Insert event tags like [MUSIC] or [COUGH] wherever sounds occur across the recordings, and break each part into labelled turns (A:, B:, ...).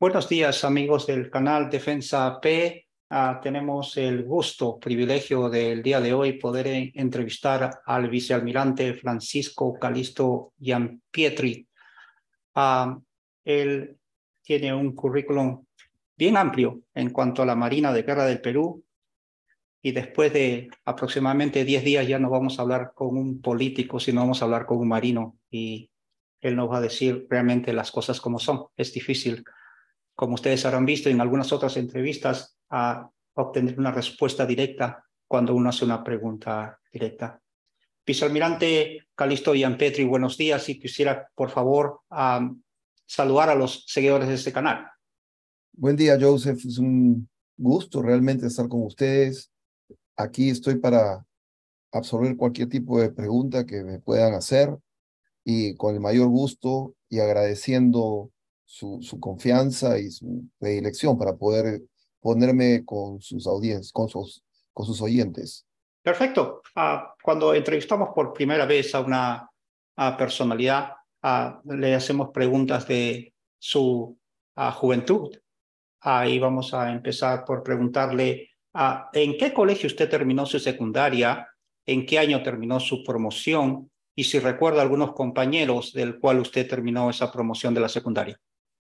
A: Buenos días amigos del canal Defensa P. Ah, tenemos el gusto, privilegio del día de hoy poder eh, entrevistar al vicealmirante Francisco Calisto Gianpietri. Uh, ah, él tiene un currículum bien amplio en cuanto a la Marina de Guerra del Perú y después de aproximadamente 10 días ya no vamos a hablar con un político, sino vamos a hablar con un marino y él nos va a decir realmente las cosas como son. Es difícil como ustedes habrán visto en algunas otras entrevistas, a obtener una respuesta directa cuando uno hace una pregunta directa. Vicealmirante Calisto Petri, buenos días y quisiera, por favor, saludar a los seguidores de este canal.
B: Buen día, Joseph. Es un gusto realmente estar con ustedes. Aquí estoy para absorber cualquier tipo de pregunta que me puedan hacer y con el mayor gusto y agradeciendo su, confianza y su predilección para poder ponerme con sus audiencias, con sus, con sus oyentes.
A: Perfecto. Ah, cuando entrevistamos por primera vez a una personalidad, ah, le hacemos preguntas de su ah, juventud. Ahí vamos a empezar por preguntarle, ¿en qué colegio usted terminó su secundaria? ¿En qué año terminó su promoción? Y si recuerda algunos compañeros del cual usted terminó esa promoción de la secundaria.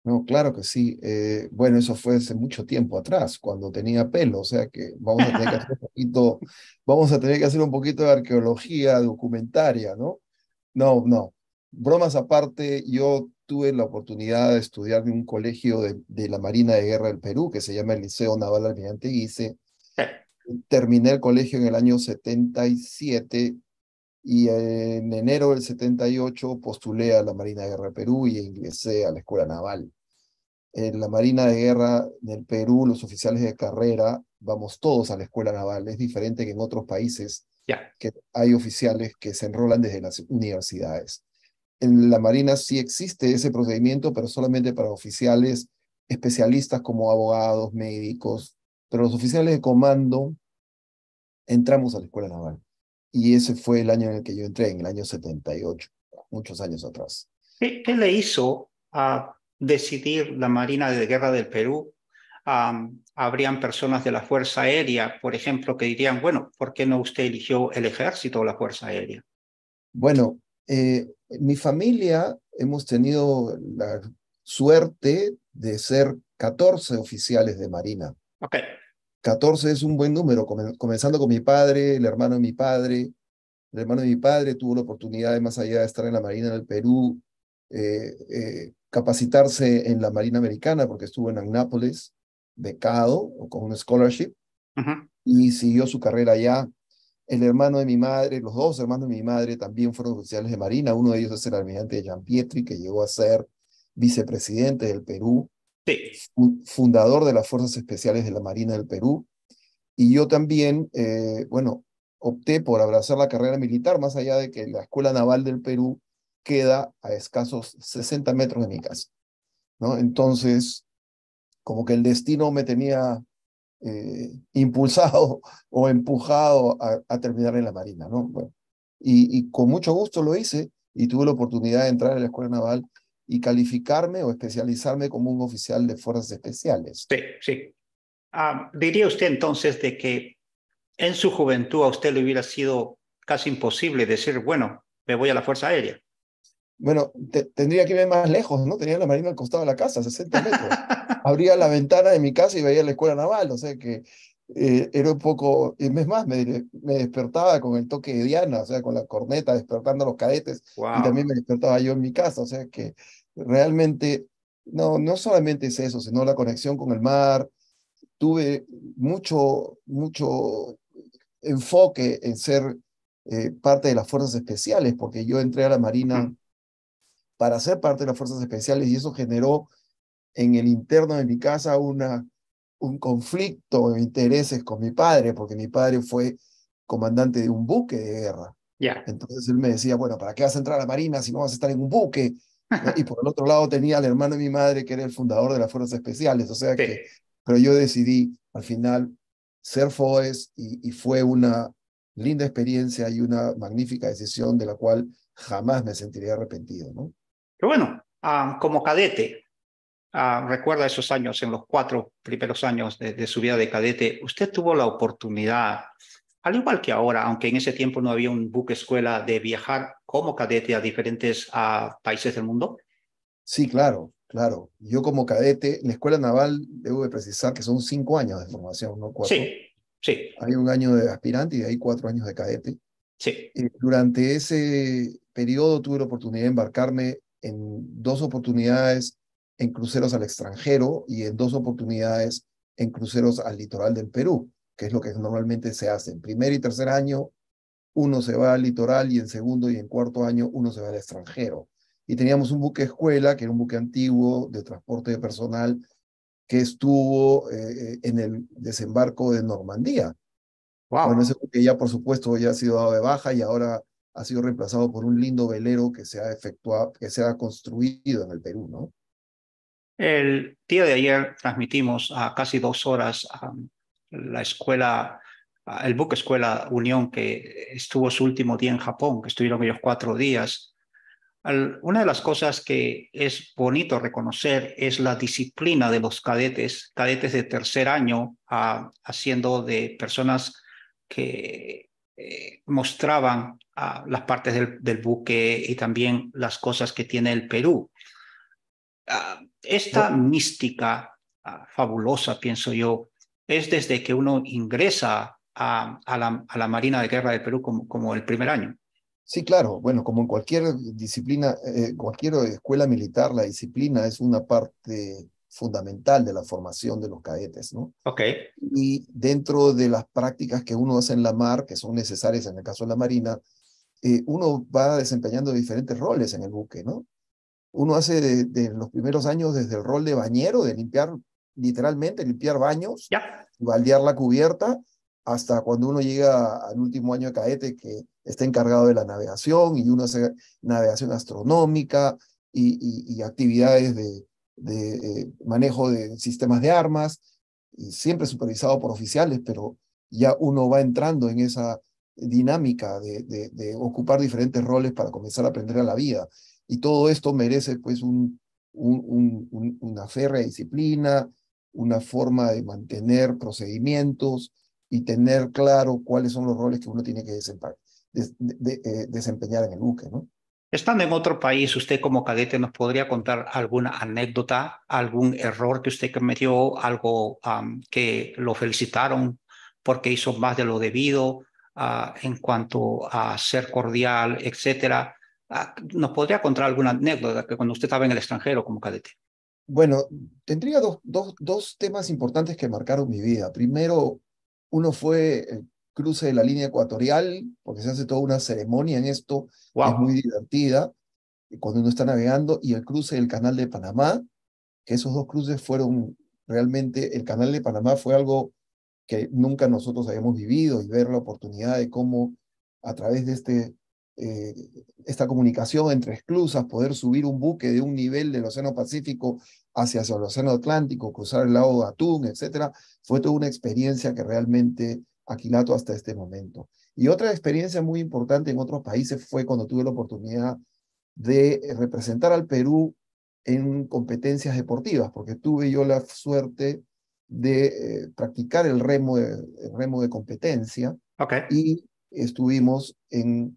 B: No, claro que sí. Eh, bueno, eso fue hace mucho tiempo atrás, cuando tenía pelo, o sea que vamos a tener que hacer un [LAUGHS] poquito, vamos a tener que hacer un poquito de arqueología documentaria, ¿no? No, no. Bromas aparte, yo tuve la oportunidad de estudiar en un colegio de, de la Marina de Guerra del Perú, que se llama el Liceo Naval Almirante Guise. [LAUGHS] Terminé el colegio en el año 77 y en enero del 78 postulé a la Marina de Guerra Perú y ingresé a la Escuela Naval. En la Marina de Guerra del Perú, los oficiales de carrera, vamos todos a la Escuela Naval. Es diferente que en otros países, que hay oficiales que se enrolan desde las universidades. En la Marina sí existe ese procedimiento, pero solamente para oficiales especialistas como abogados, médicos. Pero los oficiales de comando entramos a la Escuela Naval y ese fue el año en el que yo entré, en el año 78, muchos años atrás.
A: ¿Qué, le hizo a decidir la Marina de Guerra del Perú? habrían personas de la Fuerza Aérea, por ejemplo, que dirían, bueno, ¿por qué no usted eligió el ejército o la Fuerza Aérea?
B: Bueno, eh, mi familia hemos tenido la suerte de ser 14 oficiales de Marina. Okay. 14 es un buen número, comenzando con mi padre, el hermano de mi padre. El hermano de mi padre tuvo la oportunidad, de, más allá de estar en la Marina del Perú, eh, eh, capacitarse en la Marina Americana, porque estuvo en Annapolis, becado o con un scholarship, y siguió su carrera allá. El hermano de mi madre, los dos hermanos de mi madre también fueron oficiales de Marina. Uno de ellos es el almirante de Jean Pietri, que llegó a ser vicepresidente del Perú Fundador de las Fuerzas Especiales de la Marina del Perú. Y yo también, eh, bueno, opté por abrazar la carrera militar, más allá de que la Escuela Naval del Perú queda a escasos 60 metros de mi casa. ¿no? Entonces, como que el destino me tenía eh, impulsado [LAUGHS] o empujado a, terminar en la Marina. ¿no? y, con mucho gusto lo hice y tuve la oportunidad de entrar a la Escuela Naval y calificarme o especializarme como un oficial de fuerzas especiales.
A: Sí, sí. Ah, ¿Diría usted entonces de que en su juventud a usted le hubiera sido casi imposible decir, bueno, me voy a la Fuerza Aérea?
B: Bueno, tendría que irme más lejos, ¿no? Tenía la marina al costado de la casa, 60 metros. [LAUGHS] Abría la ventana de mi casa y veía la escuela naval, o sea que eh, era un poco, es más, me, me, despertaba con el toque de Diana, o sea, con la corneta, despertando a los cadetes, y también me despertaba yo en mi casa, o sea que realmente, no, no solamente es eso, sino la conexión con el mar. Tuve mucho, mucho enfoque en ser eh, parte de las fuerzas especiales, porque yo entré a la Marina para ser parte de las fuerzas especiales y eso generó en el interno de mi casa una, un conflicto de intereses con mi padre, porque mi padre fue comandante de un buque de guerra. ya Entonces él me decía, bueno, ¿para qué vas a entrar a la Marina si no vas a estar en un buque? Y por el otro lado tenía al hermano de mi madre, que era el fundador de las Fuerzas Especiales. O sea que, pero yo decidí al final ser FOES y, fue una linda experiencia y una magnífica decisión de la cual jamás me sentiría arrepentido. ¿no?
A: Pero bueno, ah, como cadete, ah, recuerda esos años, en los cuatro primeros años de, su vida de cadete, usted tuvo la oportunidad, al igual que ahora, aunque en ese tiempo no había un buque escuela, de viajar como cadete a diferentes países del mundo?
B: Sí, claro, claro. Yo como cadete, en la Escuela Naval, debo precisar que son cinco años de formación, ¿no? Sí, sí. Hay un año de aspirante y hay cuatro años de cadete. Sí. Eh, durante ese periodo tuve la oportunidad de embarcarme en dos oportunidades en cruceros al extranjero y en dos oportunidades en cruceros al litoral del Perú, que es lo que normalmente se hace. En primer y tercer año uno se va al litoral y en segundo y en cuarto año uno se va al extranjero. Y teníamos un buque escuela, que era un buque antiguo de transporte de personal, que estuvo eh, eh, en el desembarco de Normandía. Wow. Bueno, ese buque ya, por supuesto, ya ha sido dado de baja y ahora ha sido reemplazado por un lindo velero que se ha efectuado, que se construido en el Perú, ¿no?
A: El día de ayer transmitimos a casi dos horas a um, la escuela el buque Escuela Unión, que estuvo su último día en Japón, que estuvieron ellos cuatro días, una de las cosas que es bonito reconocer es la disciplina de los cadetes, cadetes de tercer año, haciendo de personas que eh, mostraban a, las partes del, buque y también las cosas que tiene el Perú. Ah, esta mística ah, fabulosa, pienso yo, es desde que uno ingresa a, a, la, a la, Marina de Guerra de Perú como, como el primer año.
B: Sí, claro. Bueno, como en cualquier disciplina, eh, cualquier escuela militar, la disciplina es una parte fundamental de la formación de los cadetes, ¿no? Ok. Y dentro de las prácticas que uno hace en la mar, que son necesarias en el caso de la Marina, eh, uno va desempeñando diferentes roles en el buque, ¿no? Uno hace de, los primeros años desde el rol de bañero, de limpiar, literalmente, limpiar baños, yeah. baldear la cubierta, hasta cuando uno llega al último año de cadete que está encargado de la navegación y uno hace navegación astronómica y, actividades de, eh, manejo de sistemas de armas, siempre supervisado por oficiales, pero ya uno va entrando en esa dinámica de, ocupar diferentes roles para comenzar a aprender a la vida. Y todo esto merece pues un, una férrea disciplina, una forma de mantener procedimientos, y tener claro cuáles son los roles que uno tiene que eh, desempeñar, en el buque, ¿no?
A: Estando en otro país, usted como cadete nos podría contar alguna anécdota, algún error que usted cometió, algo que lo felicitaron porque hizo más de lo debido ah, en cuanto a ser cordial, etcétera. Ah, ¿Nos podría contar alguna anécdota que cuando usted estaba en el extranjero como cadete?
B: Bueno, tendría dos, dos, dos temas importantes que marcaron mi vida. Primero, uno fue el eh, cruce de la línea ecuatorial, porque se hace toda una ceremonia en esto, es muy divertida, eh, cuando uno está navegando, y el cruce del Canal de Panamá, que esos dos cruces fueron realmente, el Canal de Panamá fue algo que nunca nosotros habíamos vivido y ver la oportunidad de cómo a través de este eh, esta comunicación entre esclusas, poder subir un buque de un nivel del Océano Pacífico hacia, el Océano Atlántico, cruzar el lago de Atún, etcétera, fue toda una experiencia que realmente aquilato hasta este momento. Y otra experiencia muy importante en otros países fue cuando tuve la oportunidad de representar al Perú en competencias deportivas, porque tuve yo la suerte de eh, practicar el remo de, remo de competencia y estuvimos en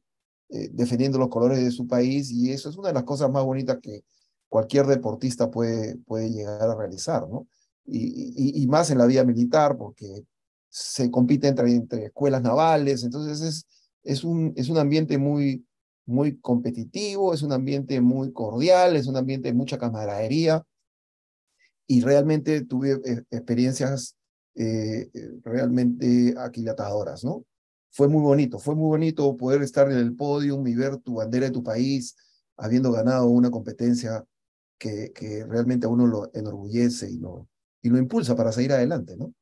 B: eh, defendiendo los colores de su país y eso es una de las cosas más bonitas que cualquier deportista puede, puede llegar a realizar, ¿no? Y, más en la vida militar, porque se compite entre, entre escuelas navales, entonces es, es, un, es un ambiente muy, muy competitivo, es un ambiente muy cordial, es un ambiente de mucha camaradería y realmente tuve eh, experiencias eh, realmente aquilatadoras, ¿no? fue muy bonito, fue muy bonito poder estar en el podio y ver tu bandera de tu país habiendo ganado una competencia que, realmente a uno lo enorgullece y lo, y lo impulsa para seguir adelante, ¿no?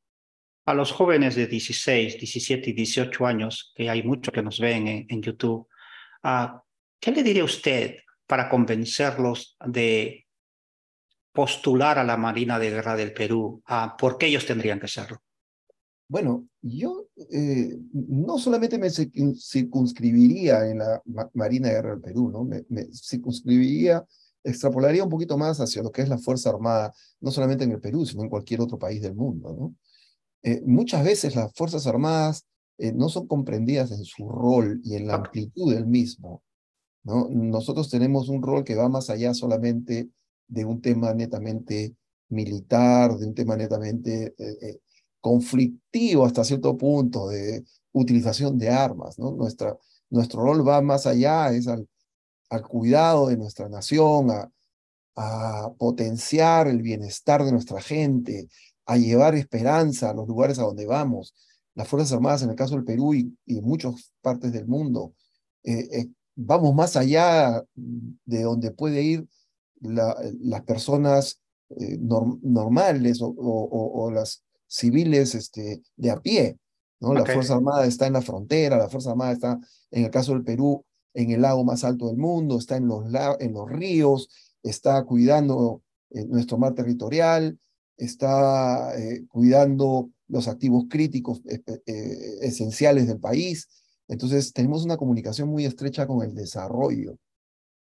A: A los jóvenes de 16, 17 y 18 años, que hay muchos que nos ven en, en YouTube, ah, ¿qué le diría usted para convencerlos de postular a la Marina de Guerra del Perú? Ah, ¿Por qué ellos tendrían que hacerlo?
B: Bueno, yo eh, no solamente me circunscribiría en la Marina de Guerra del Perú, ¿no? Me, circunscribiría, extrapolaría un poquito más hacia lo que es la Fuerza Armada, no solamente en el Perú, sino en cualquier otro país del mundo, ¿no? Eh, muchas veces las Fuerzas Armadas eh, no son comprendidas en su rol y en la amplitud del mismo, ¿no? Nosotros tenemos un rol que va más allá solamente de un tema netamente militar, de un tema netamente conflictivo hasta cierto punto de utilización de armas. ¿no? Nuestra, nuestro rol va más allá, es al, al cuidado de nuestra nación, a, a potenciar el bienestar de nuestra gente, a llevar esperanza a los lugares a donde vamos. Las Fuerzas Armadas, en el caso del Perú y, muchas partes del mundo, eh, eh, vamos más allá de donde puede ir la, las personas eh, normales o, o, las civiles este, de a pie. ¿no? La Fuerza Armada está en la frontera, la Fuerza Armada está, en el caso del Perú, en el lago más alto del mundo, está en los, en los ríos, está cuidando eh, nuestro mar territorial, está eh, cuidando los activos críticos eh, esenciales del país. Entonces, tenemos una comunicación muy estrecha con el desarrollo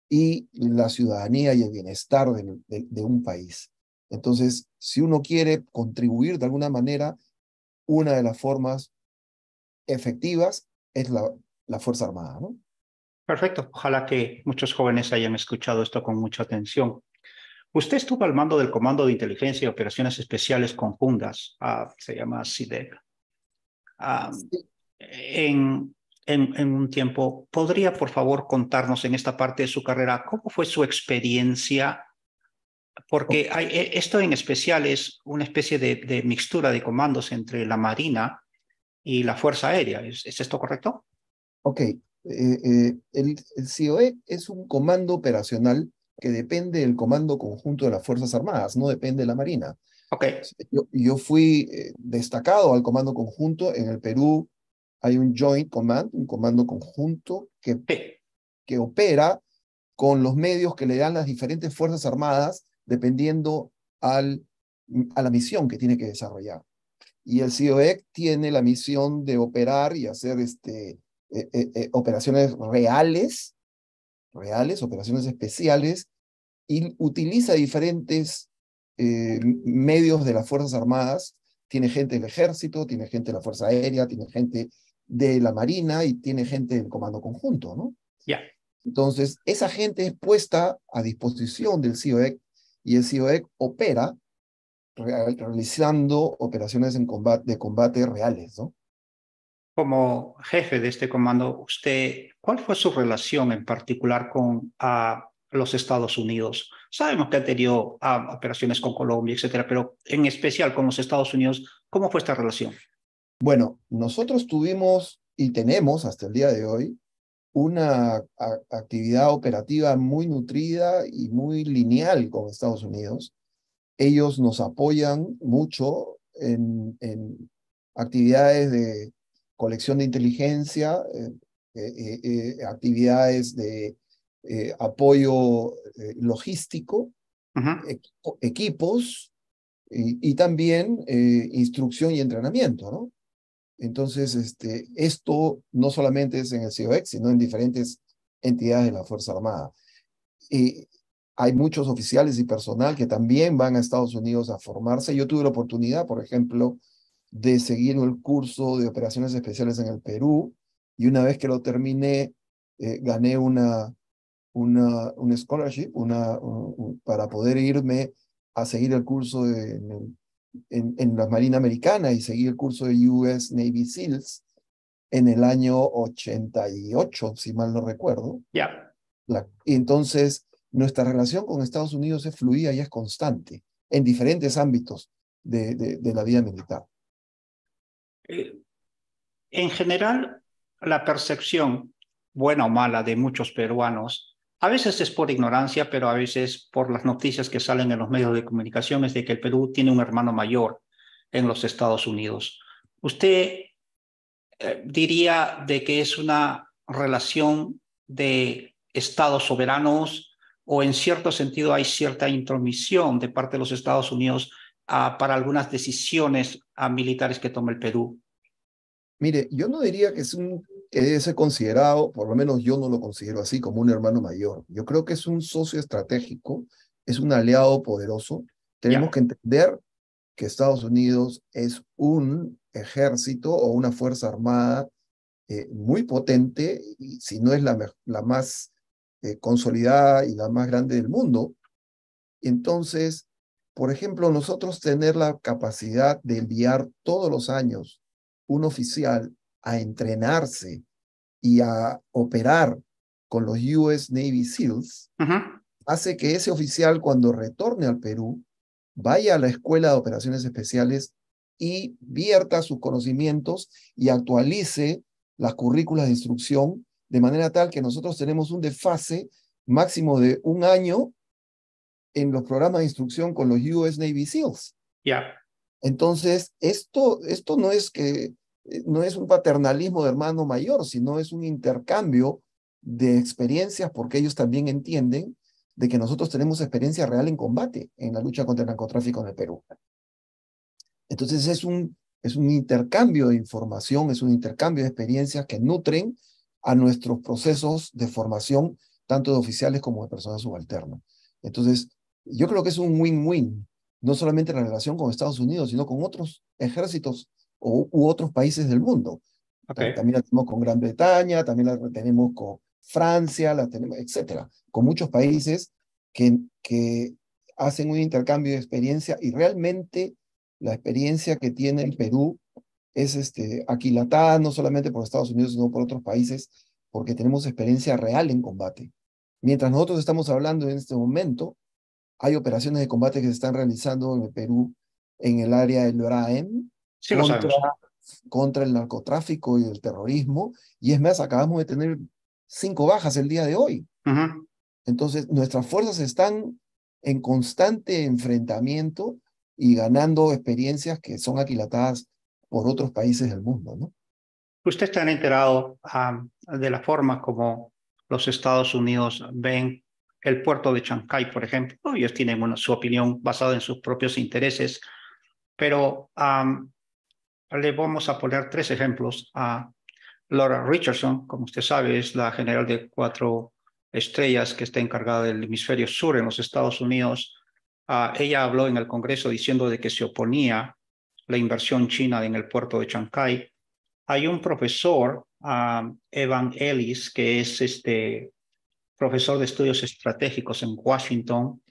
B: y la ciudadanía y el bienestar de un país. Entonces, si uno quiere contribuir de alguna manera, una de las formas efectivas es la, Fuerza Armada,
A: Perfecto. Ojalá que muchos jóvenes hayan escuchado esto con mucha atención. Usted estuvo al mando del Comando de Inteligencia y Operaciones Especiales Conjuntas, ah, se llama CIDEC, ah, en, en, un tiempo. ¿Podría, por favor, contarnos en esta parte de su carrera cómo fue su experiencia porque hay, eh, esto en especial es una especie de, mixtura de comandos entre la Marina y la Fuerza Aérea. ¿Es, esto
B: correcto? Ok. Eh, eh, el, COE es un comando operacional que depende del comando conjunto de las Fuerzas Armadas, no depende de la Marina. Okay. Yo, fui destacado al comando conjunto. En el Perú hay un joint command, un comando conjunto que, que opera con los medios que le dan las diferentes Fuerzas Armadas dependiendo al, a la misión que tiene que desarrollar. Y el CIOEC e e tiene la misión de operar y hacer este, eh, eh, eh, operaciones reales, reales, operaciones especiales, y utiliza diferentes medios de las Fuerzas Armadas. Tiene gente del ejército, tiene gente de la Fuerza Aérea, tiene gente de la Marina y tiene gente del Comando Conjunto, ¿no? Entonces, esa gente es puesta a disposición del CIOEC e y el CIOEC e opera realizando operaciones en combate, de combate reales, ¿no? Como jefe de este comando, usted, ¿cuál fue su relación en particular
A: con los Estados Unidos? Sabemos que ha tenido ah, operaciones con Colombia, etcétera, pero en especial con los Estados Unidos, ¿cómo fue esta relación?
B: Bueno, nosotros tuvimos y tenemos hasta el día de hoy una actividad operativa muy nutrida y muy lineal con Estados Unidos. Ellos nos apoyan mucho en, actividades de colección de inteligencia, eh, eh, eh, actividades de apoyo logístico, equipos y, y también instrucción y entrenamiento, ¿no? Entonces, este, esto no solamente es en el COEX, sino en diferentes entidades de la Fuerza Armada. Y eh, hay muchos oficiales y personal que también van a Estados Unidos a formarse. Yo tuve la oportunidad, por ejemplo, de seguir el curso de operaciones especiales en el Perú y una vez que lo terminé, eh, gané una, un scholarship para poder irme a seguir el curso en el en, la Marina Americana y seguir el curso de US Navy SEALs en el año 88, si mal no recuerdo. Ya. Entonces, nuestra relación con Estados Unidos es fluida y es constante en diferentes ámbitos de, la vida militar.
C: Eh,
A: en general, la percepción, buena o mala, de muchos peruanos a veces es por ignorancia, pero a veces por las noticias que salen en los medios de comunicación, es de que el Perú tiene un hermano mayor en los Estados Unidos. ¿Usted eh, diría de que es una relación de estados soberanos o en cierto sentido hay cierta intromisión de parte de los Estados Unidos ah, para algunas decisiones ah, militares que toma el Perú?
B: Mire, yo no diría que es un ese considerado, por lo menos yo no lo considero así, como un hermano mayor. Yo creo que es un socio estratégico, es un aliado poderoso. Tenemos que entender que Estados Unidos es un ejército o una fuerza armada eh, muy potente, si no es la, la más eh, consolidada y la más grande del mundo. Entonces, por ejemplo, nosotros tener la capacidad de enviar todos los años un oficial a entrenarse y a operar con los US Navy SEALs, hace que ese oficial cuando retorne al Perú vaya a la Escuela de Operaciones Especiales y vierta sus conocimientos y actualice las currículas de instrucción de manera tal que nosotros tenemos un desfase máximo de un año en los programas de instrucción con los US Navy SEALs. Ya. Entonces, esto, esto no es que eh, no es un paternalismo de hermano mayor, sino es un intercambio de experiencias porque ellos también entienden de que nosotros tenemos experiencia real en combate en la lucha contra el narcotráfico en el Perú. Entonces es un, es un intercambio de información, es un intercambio de experiencias que nutren a nuestros procesos de formación, tanto de oficiales como de personas subalternas. Entonces, yo creo que es un win-win, no solamente en la relación con Estados Unidos, sino con otros ejércitos u, otros países del mundo. También la tenemos con Gran Bretaña, también la tenemos con Francia, la tenemos, etcétera, con muchos países que, que hacen un intercambio de experiencia y realmente la experiencia que tiene el Perú es este, aquilatada no solamente por Estados Unidos, sino por otros países, porque tenemos experiencia real en combate. Mientras nosotros estamos hablando en este momento, hay operaciones de combate que se están realizando en el Perú, en el área del Braem, contra, el narcotráfico y el terrorismo. Y es más, acabamos de tener cinco bajas el día de hoy. Entonces, nuestras fuerzas están en constante enfrentamiento y ganando experiencias que son aquilatadas por otros países del mundo. ¿no?
A: Usted está enterado de la forma como los Estados Unidos ven el puerto de Chancay, por ejemplo. Ellos tienen su opinión basada en sus propios intereses, pero le vamos a poner tres ejemplos a Laura Richardson, como usted sabe, es la general de cuatro estrellas que está encargada del hemisferio sur en los Estados Unidos. Ah, ella habló en el Congreso diciendo de que se oponía la inversión china en el puerto de Chancay. Hay un profesor, ah, Evan Ellis, que es este profesor de estudios estratégicos en Washington,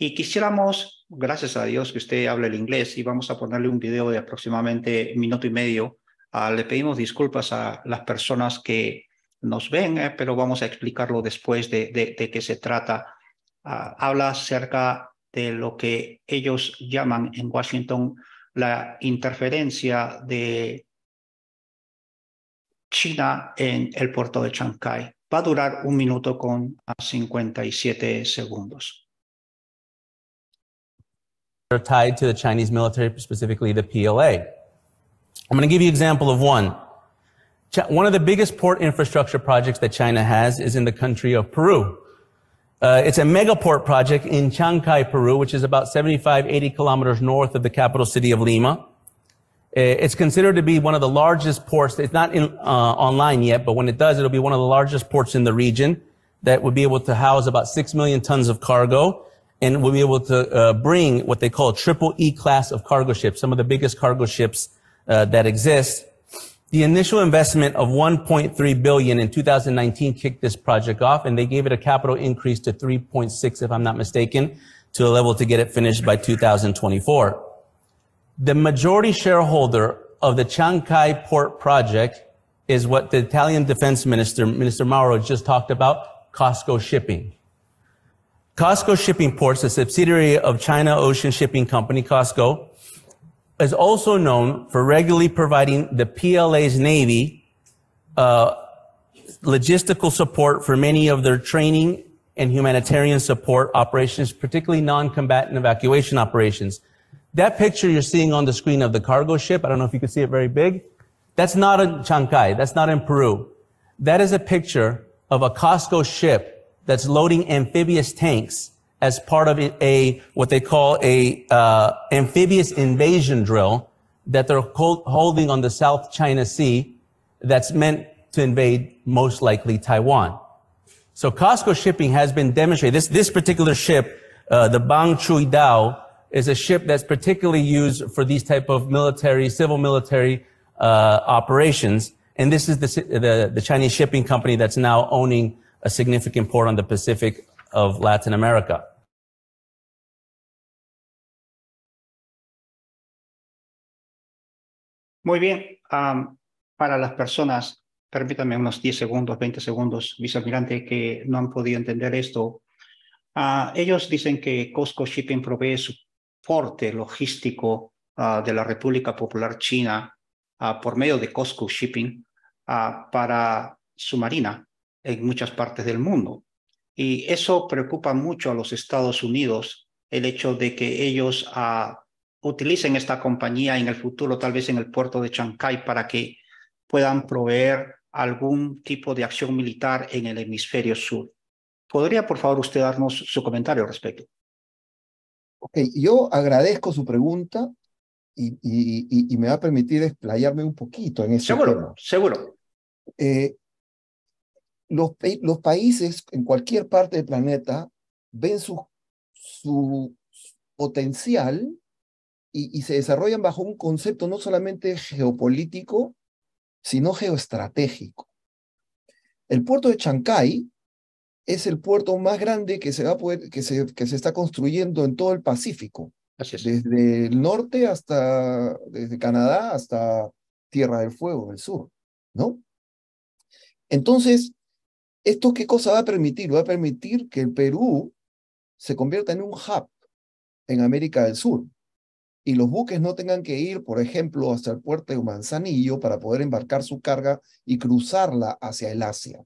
A: y quisiéramos gracias a Dios que usted habla el inglés y vamos a ponerle un video de aproximadamente minuto y medio. Ah, le pedimos disculpas a las personas que nos ven, eh, pero vamos a explicarlo después de, de, qué se trata. Ah, habla acerca de lo que ellos llaman en Washington la interferencia de China en el puerto de Chancay. Va a durar un minuto con 57 segundos.
C: are tied to the Chinese military, specifically the PLA. I'm going to give you an example of one. One of the biggest port infrastructure projects that China has is in the country of Peru. Uh, it's a megaport project in Chancay, Peru, which is about 75, 80 kilometers north of the capital city of Lima. Uh, it's considered to be one of the largest ports. It's not in, uh, online yet, but when it does, it'll be one of the largest ports in the region that would be able to house about 6 million tons of cargo and we'll be able to uh, bring what they call a triple E class of cargo ships, some of the biggest cargo ships uh, that exist. The initial investment of 1.3 billion in 2019 kicked this project off, and they gave it a capital increase to 3.6, if I'm not mistaken, to a level to get it finished by 2024. The majority shareholder of the Kai Port project is what the Italian defense minister, Minister Mauro, just talked about, Costco shipping. Costco Shipping Ports, a subsidiary of China Ocean Shipping Company, Costco, is also known for regularly providing the PLA's Navy uh, logistical support for many of their training and humanitarian support operations, particularly non-combatant evacuation operations. That picture you're seeing on the screen of the cargo ship, I don't know if you can see it very big, that's not in Chancay, that's not in Peru. That is a picture of a Costco ship that's loading amphibious tanks as part of a what they call a uh, amphibious invasion drill that they're holding on the South China Sea that's meant to invade most likely Taiwan. So Costco shipping has been demonstrated. This, this particular ship, uh, the Bang Chui Dao, is a ship that's particularly used for these type of military, civil military uh, operations. And this is the, the, the Chinese shipping company that's now owning a significant port on the Pacific of Latin America.
B: Muy bien. para
A: las personas, permítanme unos 10 segundos, 20 segundos, vicealmirante, que no han podido entender esto. Ah, ellos dicen que Costco Shipping provee soporte logístico ah, de la República Popular China ah, por medio de Costco Shipping para su marina en muchas partes del mundo. Y eso preocupa mucho a los Estados Unidos, el hecho de que ellos ah, utilicen esta compañía en el futuro, tal vez en el puerto de Chancay, para que puedan proveer algún tipo de acción militar en el hemisferio sur.
B: ¿Podría, por favor, usted darnos su comentario al respecto? Ok, yo agradezco su pregunta y, me va a permitir desplayarme un poquito en ese Seguro, seguro. Eh, los, países en cualquier parte del planeta ven su, potencial y, se desarrollan bajo un concepto no solamente geopolítico, sino geoestratégico. El puerto de Chancay es el puerto más grande que se, va a poder, que que se está construyendo en todo el Pacífico, desde el norte hasta, desde Canadá hasta Tierra del Fuego, del sur, ¿no? Entonces, ¿Esto qué cosa va a permitir? Va a permitir que el Perú se convierta en un hub en América del Sur y los buques no tengan que ir, por ejemplo, hasta el puerto de Manzanillo para poder embarcar su carga y cruzarla hacia el Asia.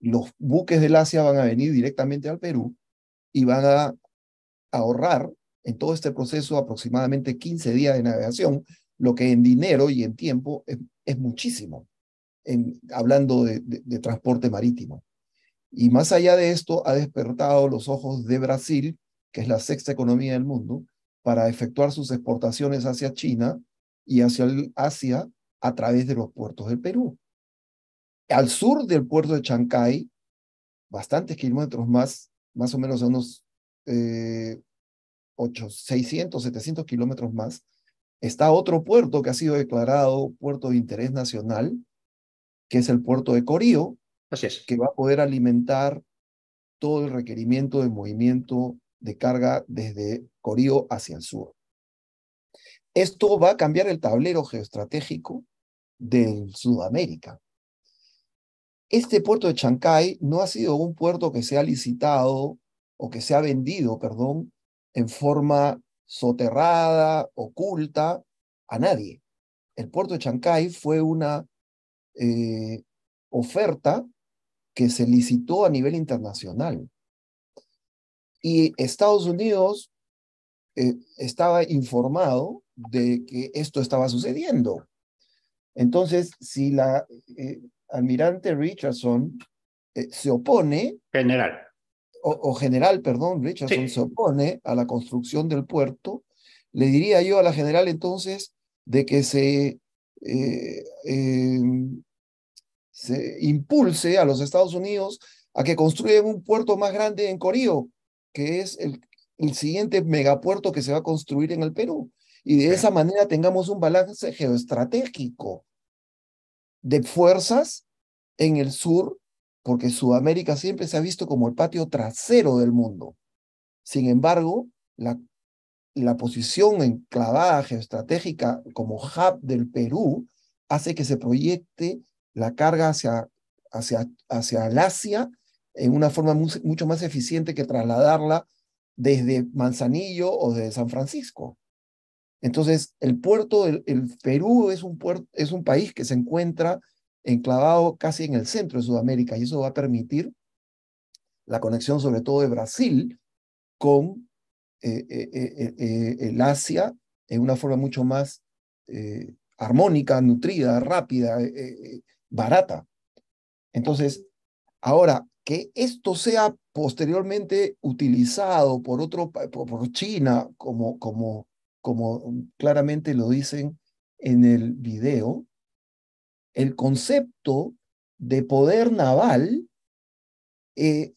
B: Los buques del Asia van a venir directamente al Perú y van a ahorrar en todo este proceso aproximadamente 15 días de navegación, lo que en dinero y en tiempo es, es muchísimo hablando de, transporte marítimo. Y más allá de esto, ha despertado los ojos de Brasil, que es la sexta economía del mundo, para efectuar sus exportaciones hacia China y hacia Asia a través de los puertos del Perú. Al sur del puerto de Chancay, bastantes kilómetros más, más o menos a unos eh, 600, 700 kilómetros más, está otro puerto que ha sido declarado puerto de interés nacional que es el puerto de Corío, que va a poder alimentar todo el requerimiento de movimiento de carga desde Corío hacia el sur. Esto va a cambiar el tablero geoestratégico del Sudamérica. Este puerto de Chancay no ha sido un puerto que se ha licitado o que se ha vendido, perdón, en forma soterrada, oculta, a nadie. El puerto de Chancay fue una eh, oferta que se licitó a nivel internacional. Y Estados Unidos eh, estaba informado de que esto estaba sucediendo. Entonces, si la eh, almirante Richardson se opone... General. O, general, perdón, Richardson se opone a la construcción del puerto, le diría yo a la general entonces de que se eh, em, se impulse a los Estados Unidos a que construyan un puerto más grande en Corío, que es el, siguiente megapuerto que se va a construir en el Perú. Y de esa manera tengamos un balance geoestratégico de fuerzas en el sur, porque Sudamérica siempre se ha visto como el patio trasero del mundo. Sin embargo, la la posición enclavada geoestratégica como hub del Perú hace que se proyecte la carga hacia, hacia, hacia el Asia en una forma mucho más eficiente que trasladarla desde Manzanillo o desde San Francisco. Entonces, el puerto, el, Perú es un, es un país que se encuentra enclavado casi en el centro de Sudamérica y eso va a permitir la conexión sobre todo de Brasil con eh, eh, eh, el Asia en una forma mucho más armónica, nutrida, rápida, barata. Entonces, ahora, que esto sea posteriormente utilizado por, otro, por China, como, como, como claramente lo dicen en el video, el concepto de poder naval eh,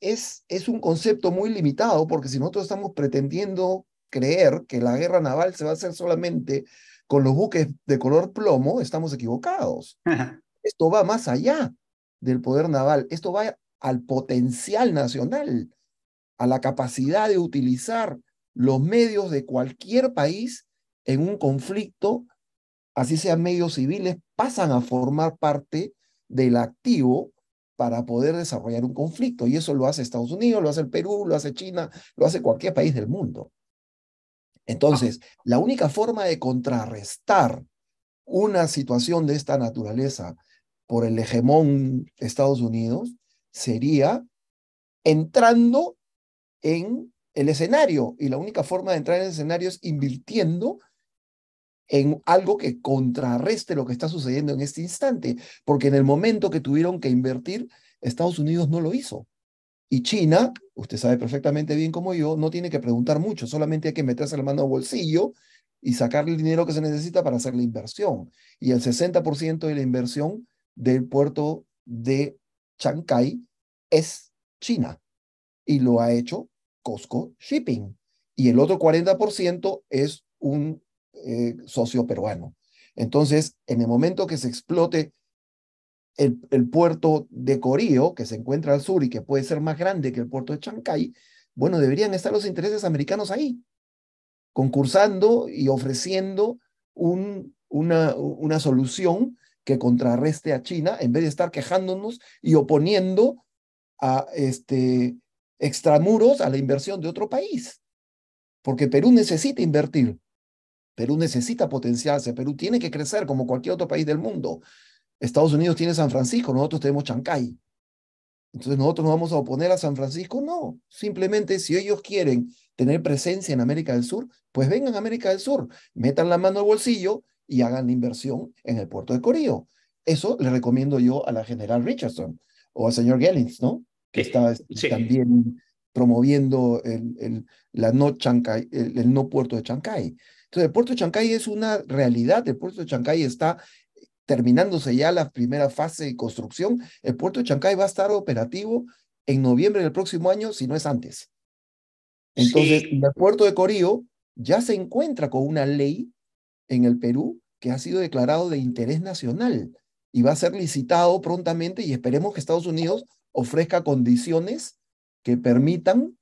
B: es, es un concepto muy limitado porque si nosotros estamos pretendiendo creer que la guerra naval se va a hacer solamente con los buques de color plomo, estamos equivocados. Esto va más allá del poder naval, esto va al potencial nacional, a la capacidad de utilizar los medios de cualquier país en un conflicto, así sean medios civiles, pasan a formar parte del activo para poder desarrollar un conflicto. Y eso lo hace Estados Unidos, lo hace el Perú, lo hace China, lo hace cualquier país del mundo. Entonces, la única forma de contrarrestar una situación de esta naturaleza por el hegemón Estados Unidos sería entrando en el escenario. Y la única forma de entrar en el escenario es invirtiendo en algo que contrarreste lo que está sucediendo en este instante, porque en el momento que tuvieron que invertir, Estados Unidos no lo hizo. Y China, usted sabe perfectamente bien como yo, no tiene que preguntar mucho, solamente hay que meterse la mano al bolsillo y sacar el dinero que se necesita para hacer la inversión. Y el 60% de la inversión del puerto de Changkai es China. Y lo ha hecho Costco Shipping. Y el otro 40% es un eh, socio peruano. Entonces, en el momento que se explote el, puerto de Corío, que se encuentra al sur y que puede ser más grande que el puerto de Chancay, bueno, deberían estar los intereses americanos ahí, concursando y ofreciendo una, una solución que contrarreste a China, en vez de estar quejándonos y oponiendo a este, extramuros a la inversión de otro país, porque Perú necesita invertir Perú necesita potenciarse, Perú tiene que crecer como cualquier otro país del mundo. Estados Unidos tiene San Francisco, nosotros tenemos Chancay. Entonces, ¿nosotros nos vamos a oponer a San Francisco? No, simplemente si ellos quieren tener presencia en América del Sur, pues vengan a América del Sur, metan la mano al bolsillo y hagan la inversión en el puerto de Corío. Eso le recomiendo yo a la general Richardson o al señor Gellings, ¿no? Que está este, también promoviendo la no el no puerto de Chancay. Entonces, el puerto de Chancay es una realidad, el puerto de Chancay está terminándose ya la primera fase de construcción, el puerto de Chancay va a estar operativo en noviembre del próximo año, si no es antes. Entonces, el puerto de Corío ya se encuentra con una ley en el Perú que ha sido declarado de interés nacional y va a ser licitado prontamente y esperemos que Estados Unidos ofrezca condiciones que permitan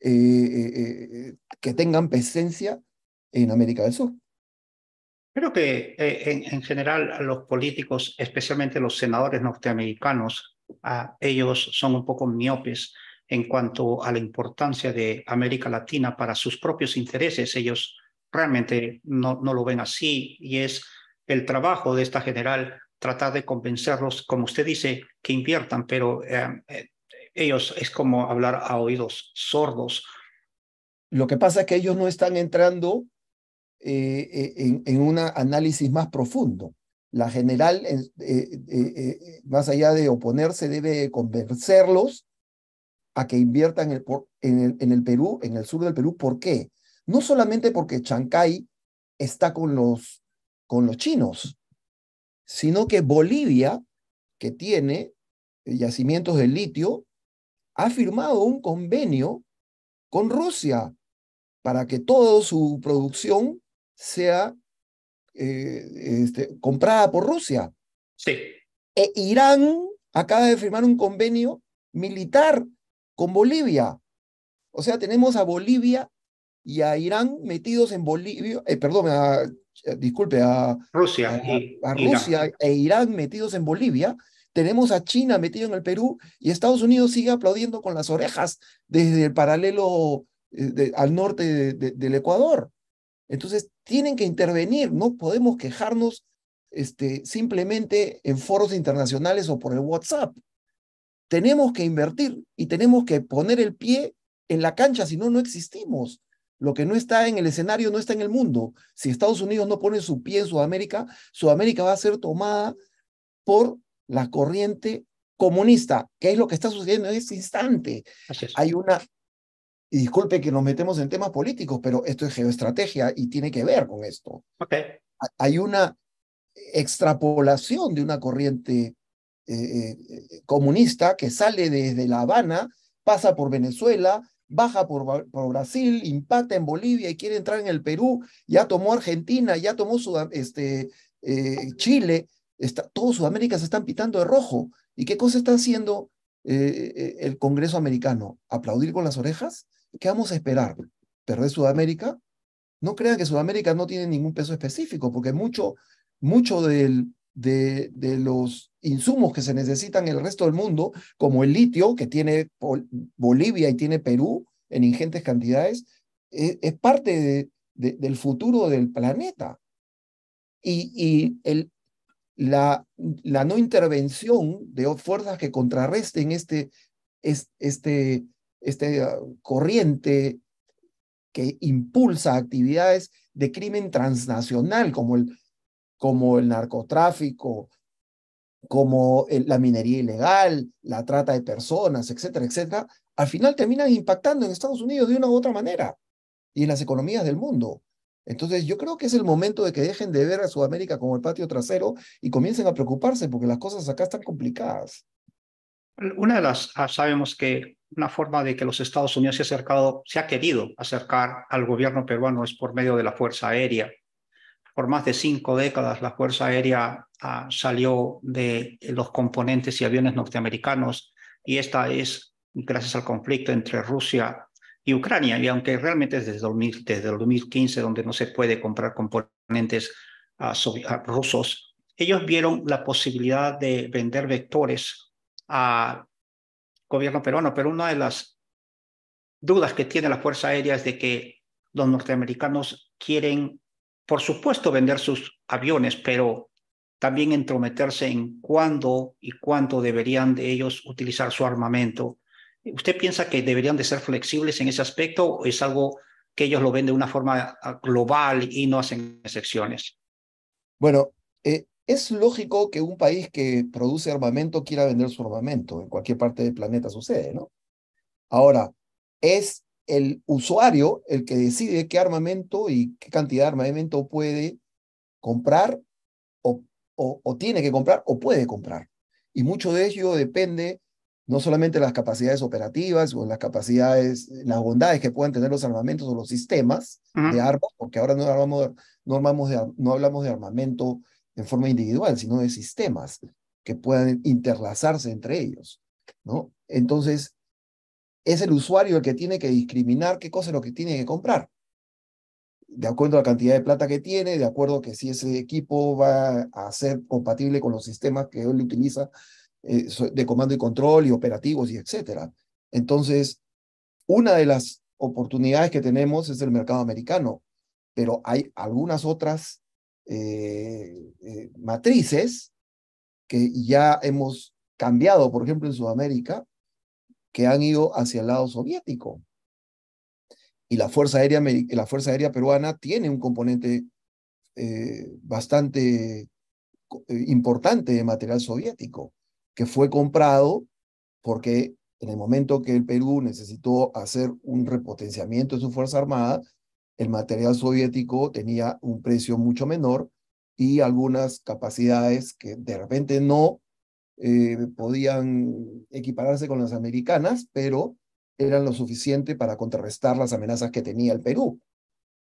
B: eh, eh, eh, que tengan presencia en América del Sur.
A: Creo que eh, en, general los políticos, especialmente los senadores norteamericanos, a ellos son un poco miopes en cuanto a la importancia de América Latina para sus propios intereses. Ellos realmente no, no lo ven así y es el trabajo de esta general tratar de convencerlos, como usted dice, que inviertan, pero eh, eh, ellos es como hablar a oídos sordos.
B: Lo que pasa es que ellos no están entrando eh, eh, en, un análisis más profundo. La general, eh, más allá de oponerse, debe convencerlos a que inviertan en el, en, en el Perú, en el sur del Perú. ¿Por qué? No solamente porque Chancay está con los, con los chinos, sino que Bolivia, que tiene yacimientos de litio, ha firmado un convenio con Rusia para que toda su producción sea eh, este, comprada por Rusia. Sí. E Irán acaba de firmar un convenio militar con Bolivia. O sea, tenemos a Bolivia y a Irán metidos en Bolivia, eh, perdón, eh, disculpe, a Rusia, a, Rusia e Irán metidos en Bolivia, tenemos a China metido en el Perú y Estados Unidos sigue aplaudiendo con las orejas desde el paralelo al norte del Ecuador. Entonces, tienen que intervenir, no podemos quejarnos este, simplemente en foros internacionales o por el WhatsApp. Tenemos que invertir y tenemos que poner el pie en la cancha, si no, no existimos. Lo que no está en el escenario no está en el mundo. Si Estados Unidos no pone su pie en Sudamérica, Sudamérica va a ser tomada por la corriente comunista, que es lo que está sucediendo en este instante. Hay una y disculpe que nos metemos en temas políticos, pero esto es geoestrategia y tiene que ver con esto. Hay una extrapolación de una corriente eh, eh, comunista que sale desde La Habana, pasa por Venezuela, baja por, Brasil, impacta en Bolivia y quiere entrar en el Perú, ya tomó Argentina, ya tomó este, eh, Chile, está, todo Sudamérica se están pitando de rojo. ¿Y qué cosa está haciendo el Congreso americano? ¿Aplaudir con las orejas? ¿qué vamos a esperar? ¿Perder Sudamérica? No crean que Sudamérica no tiene ningún peso específico, porque mucho, mucho de, de, los insumos que se necesitan en el resto del mundo, como el litio que tiene Bolivia y tiene Perú en ingentes cantidades, e, es, parte del futuro del planeta. Y, el, la, la, no intervención de fuerzas que contrarresten este, este, este corriente que impulsa actividades de crimen transnacional como el, como el narcotráfico, como la minería ilegal, la trata de personas, etcétera, etcétera, al final terminan impactando en Estados Unidos de una u otra manera y en las economías del mundo. Entonces yo creo que es el momento de que dejen de ver a Sudamérica como el patio trasero y comiencen a preocuparse porque las cosas acá están complicadas. Una de las, ah,
A: sabemos que una forma de que los Estados Unidos se ha acercado, se ha querido acercar al gobierno peruano es por medio de la Fuerza Aérea. Por más de cinco décadas la Fuerza Aérea ah, salió de los componentes y aviones norteamericanos y esta es gracias al conflicto entre Rusia y Ucrania. Y aunque realmente desde, el 2015 donde no se puede comprar componentes ah, rusos, ellos vieron la posibilidad de vender vectores a gobierno peruano, pero una de las dudas que tiene la Fuerza Aérea es de que los norteamericanos quieren, por supuesto, vender sus aviones, pero también entrometerse en cuándo y cuánto deberían de ellos utilizar su armamento. ¿Usted piensa que deberían de ser flexibles en ese aspecto o es algo que ellos lo ven de una forma global y no hacen excepciones?
B: Bueno, eh, es lógico que un país que produce armamento quiera vender su armamento. En cualquier parte del planeta sucede, ¿no? Ahora, es el usuario el que decide qué armamento y qué cantidad de armamento puede comprar o, o, tiene que comprar o puede comprar. Y mucho de ello depende no solamente de las capacidades operativas o las capacidades, las bondades que puedan tener los armamentos o los sistemas de armas, porque ahora no, de, no hablamos de armamento en forma individual, sino de sistemas que puedan interlazarse entre ellos, ¿no? Entonces, es el usuario el que tiene que discriminar qué cosa es lo que tiene que comprar. De acuerdo a la cantidad de plata que tiene, de acuerdo a que si ese equipo va a ser compatible con los sistemas que él utiliza eh, de comando y control y operativos y etcétera. Entonces, una de las oportunidades que tenemos es el mercado americano, pero hay algunas otras eh, eh, matrices que ya hemos cambiado, por ejemplo, en Sudamérica, que han ido hacia el lado soviético. Y la Fuerza Aérea, la Fuerza Aérea Peruana tiene un componente eh, bastante importante de material soviético, que fue comprado porque en el momento que el Perú necesitó hacer un repotenciamiento de su Fuerza Armada, el material soviético tenía un precio mucho menor y algunas capacidades que de repente no eh, podían equipararse con las americanas, pero eran lo suficiente para contrarrestar las amenazas que tenía el Perú.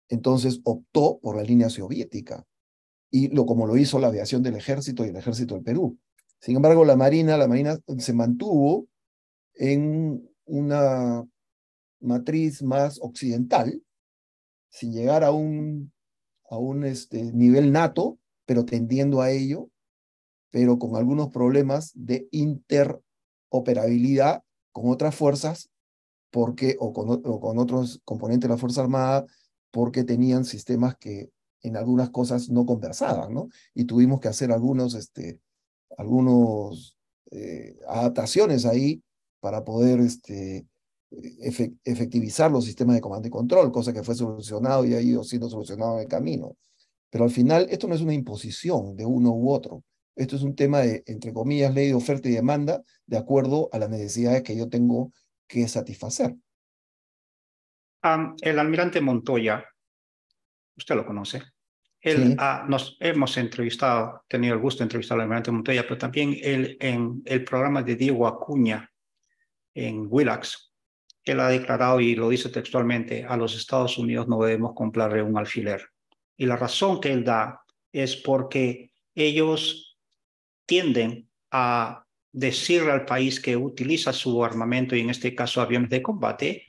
B: Entonces optó por la línea soviética y lo como lo hizo la aviación del ejército y el ejército del Perú. Sin embargo, la marina, la marina se mantuvo en una matriz más occidental sin llegar a un, a un este, nivel nato, pero tendiendo a ello, pero con algunos problemas de interoperabilidad con otras fuerzas, porque, o, con, otros componentes de la Fuerza Armada, porque tenían sistemas que en algunas cosas no conversaban, ¿no? Y tuvimos que hacer algunos, este, algunos eh, adaptaciones ahí para poder este, efectivizar los sistemas de comando y control, cosa que fue solucionado y ha ido siendo solucionado en el camino. Pero al final, esto no es una imposición de uno u otro. Esto es un tema de, entre comillas, ley de oferta y demanda de acuerdo a las necesidades que yo tengo que satisfacer.
A: el almirante Montoya, usted lo conoce. Él, nos hemos entrevistado, tenido el gusto de entrevistar al almirante Montoya, pero también él, en el programa de Diego Acuña en Willax, él ha declarado y lo dice textualmente, a los Estados Unidos no debemos comprarle un alfiler. Y la razón que él da es porque ellos tienden a decirle al país que utiliza su armamento y en este caso aviones de combate,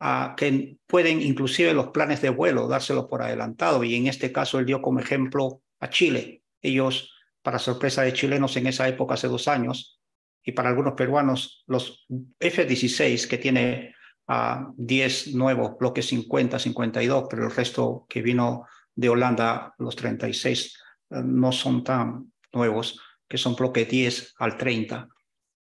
A: a que pueden inclusive los planes de vuelo dárselos por adelantado. Y en este caso él dio como ejemplo a Chile. Ellos, para sorpresa de chilenos en esa época, hace dos años, y para algunos peruanos, los F-16 que tiene a 10 nuevos bloques 50, 52, pero el resto que vino de Holanda, los 36, eh, no son tan nuevos, que son bloques 10 al 30.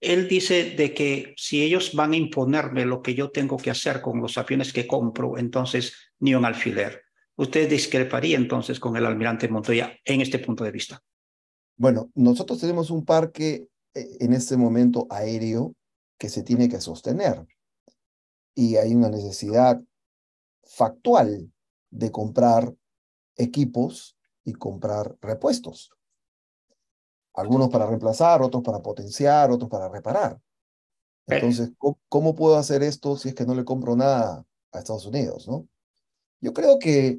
A: Él dice de que si ellos van a imponerme lo que yo tengo que hacer con los aviones que compro, entonces ni un alfiler. ¿Usted discreparía entonces con el almirante Montoya en este punto de vista?
B: Bueno, nosotros tenemos un parque eh, en este momento aéreo que se tiene que sostener y hay una necesidad factual de comprar equipos y comprar repuestos. Algunos para reemplazar, otros para potenciar, otros para reparar. Eh. Entonces, ¿cómo, puedo hacer esto si es que no le compro nada a Estados Unidos? ¿no? Yo creo que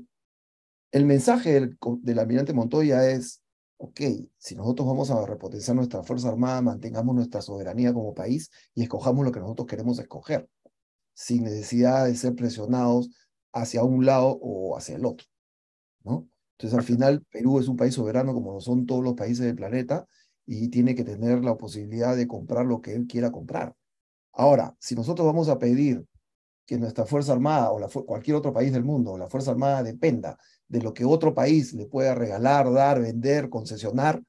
B: el mensaje del, del almirante Montoya es, ok, si nosotros vamos a repotenciar nuestra Fuerza Armada, mantengamos nuestra soberanía como país y escojamos lo que nosotros queremos escoger sin necesidad de ser presionados hacia un lado o hacia el otro. ¿no? Entonces, al final, Perú es un país soberano como lo son todos los países del planeta y tiene que tener la posibilidad de comprar lo que él quiera comprar. Ahora, si nosotros vamos a pedir que nuestra Fuerza Armada o la, cualquier otro país del mundo, la Fuerza Armada dependa de lo que otro país le pueda regalar, dar, vender, concesionar,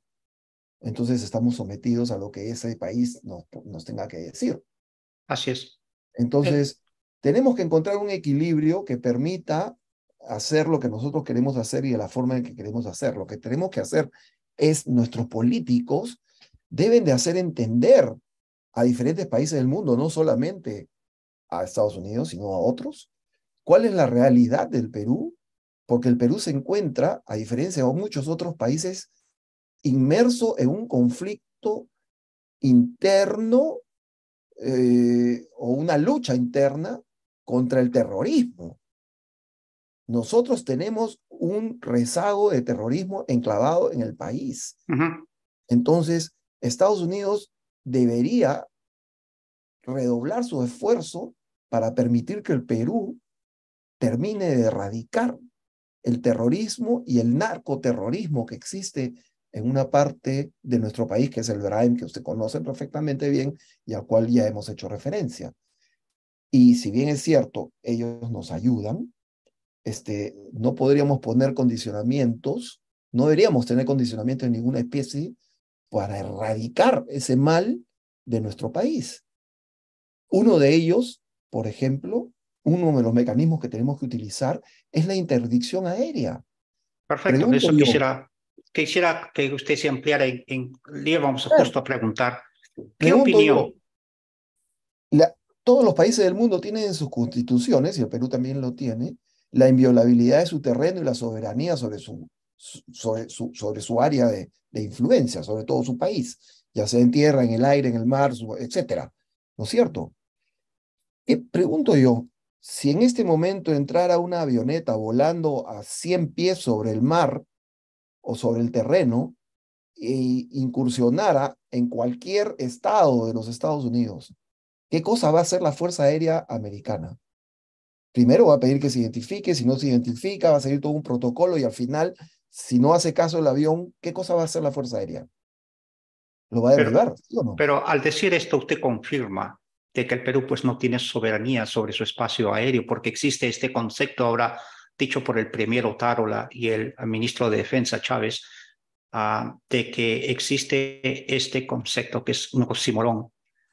B: entonces estamos sometidos a lo que ese país nos, nos tenga que decir. Así es. Entonces, tenemos que encontrar un equilibrio que permita hacer lo que nosotros queremos hacer y de la forma en que queremos hacer. Lo que tenemos que hacer es nuestros políticos deben de hacer entender a diferentes países del mundo, no solamente a Estados Unidos, sino a otros, cuál es la realidad del Perú, porque el Perú se encuentra, a diferencia de muchos otros países, inmerso en un conflicto interno eh, o una lucha interna contra el terrorismo. Nosotros tenemos un rezago de terrorismo enclavado en el país. Entonces, Estados Unidos debería redoblar su esfuerzo para permitir que el Perú termine de erradicar el terrorismo y el narcoterrorismo que existe en una parte de nuestro país, que es el que usted conoce perfectamente bien y al cual ya hemos hecho referencia. Y si bien es cierto, ellos nos ayudan, este, no podríamos poner condicionamientos, no deberíamos tener condicionamientos de ninguna especie para erradicar ese mal de nuestro país. Uno de ellos, por ejemplo, uno de los mecanismos que tenemos que utilizar es la interdicción aérea. Perfecto, eso quisiera,
A: quisiera que usted se ampliara en, le vamos a justo a preguntar. ¿Qué opinión?
B: todos los países del mundo tienen en sus constituciones, y el Perú también lo tiene, la inviolabilidad de su terreno y la soberanía sobre su, sobre su, sobre su área de, influencia, sobre todo su país, ya sea en tierra, en el aire, en el mar, etc. ¿No es cierto? pregunto yo, si en este momento entrara una avioneta volando a 100 pies sobre el mar o sobre el terreno e incursionara en cualquier estado de los Estados Unidos, ¿Qué cosa va a hacer la Fuerza Aérea Americana? Primero va a pedir que se identifique, si no se identifica, va a seguir todo un protocolo y al final, si no hace caso el avión, ¿qué cosa va a hacer la Fuerza Aérea? ¿Lo va a derribar?
A: Pero, o no? pero al decir esto, usted confirma de que el Perú pues no tiene soberanía sobre su espacio aéreo, porque existe este concepto ahora dicho por el premier Otárola y el ministro de Defensa Chávez, ah, de que existe este concepto que es un cosimolón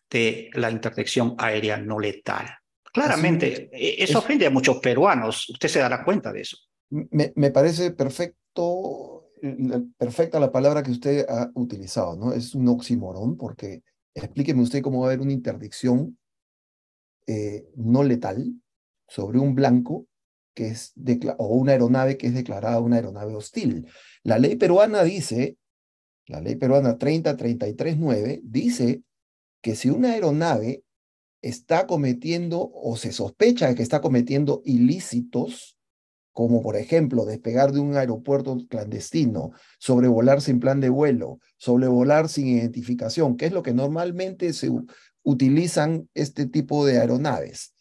A: de la interdicción aérea no letal. Claramente, e-, eso ofende a muchos peruanos, usted se dará cuenta de eso.
B: Me, parece perfecto, perfecta la palabra que usted ha utilizado, ¿no? Es un oxímoron, porque explíqueme usted cómo va a haber una interdicción eh, no letal sobre un blanco que es o una aeronave que es declarada una aeronave hostil. La ley peruana dice, la ley peruana 30.33.9 dice que si una aeronave está cometiendo o se sospecha de que está cometiendo ilícitos, como por ejemplo despegar de un aeropuerto clandestino, sobrevolar sin plan de vuelo, sobrevolar sin identificación, que es lo que normalmente se utilizan este tipo de aeronaves,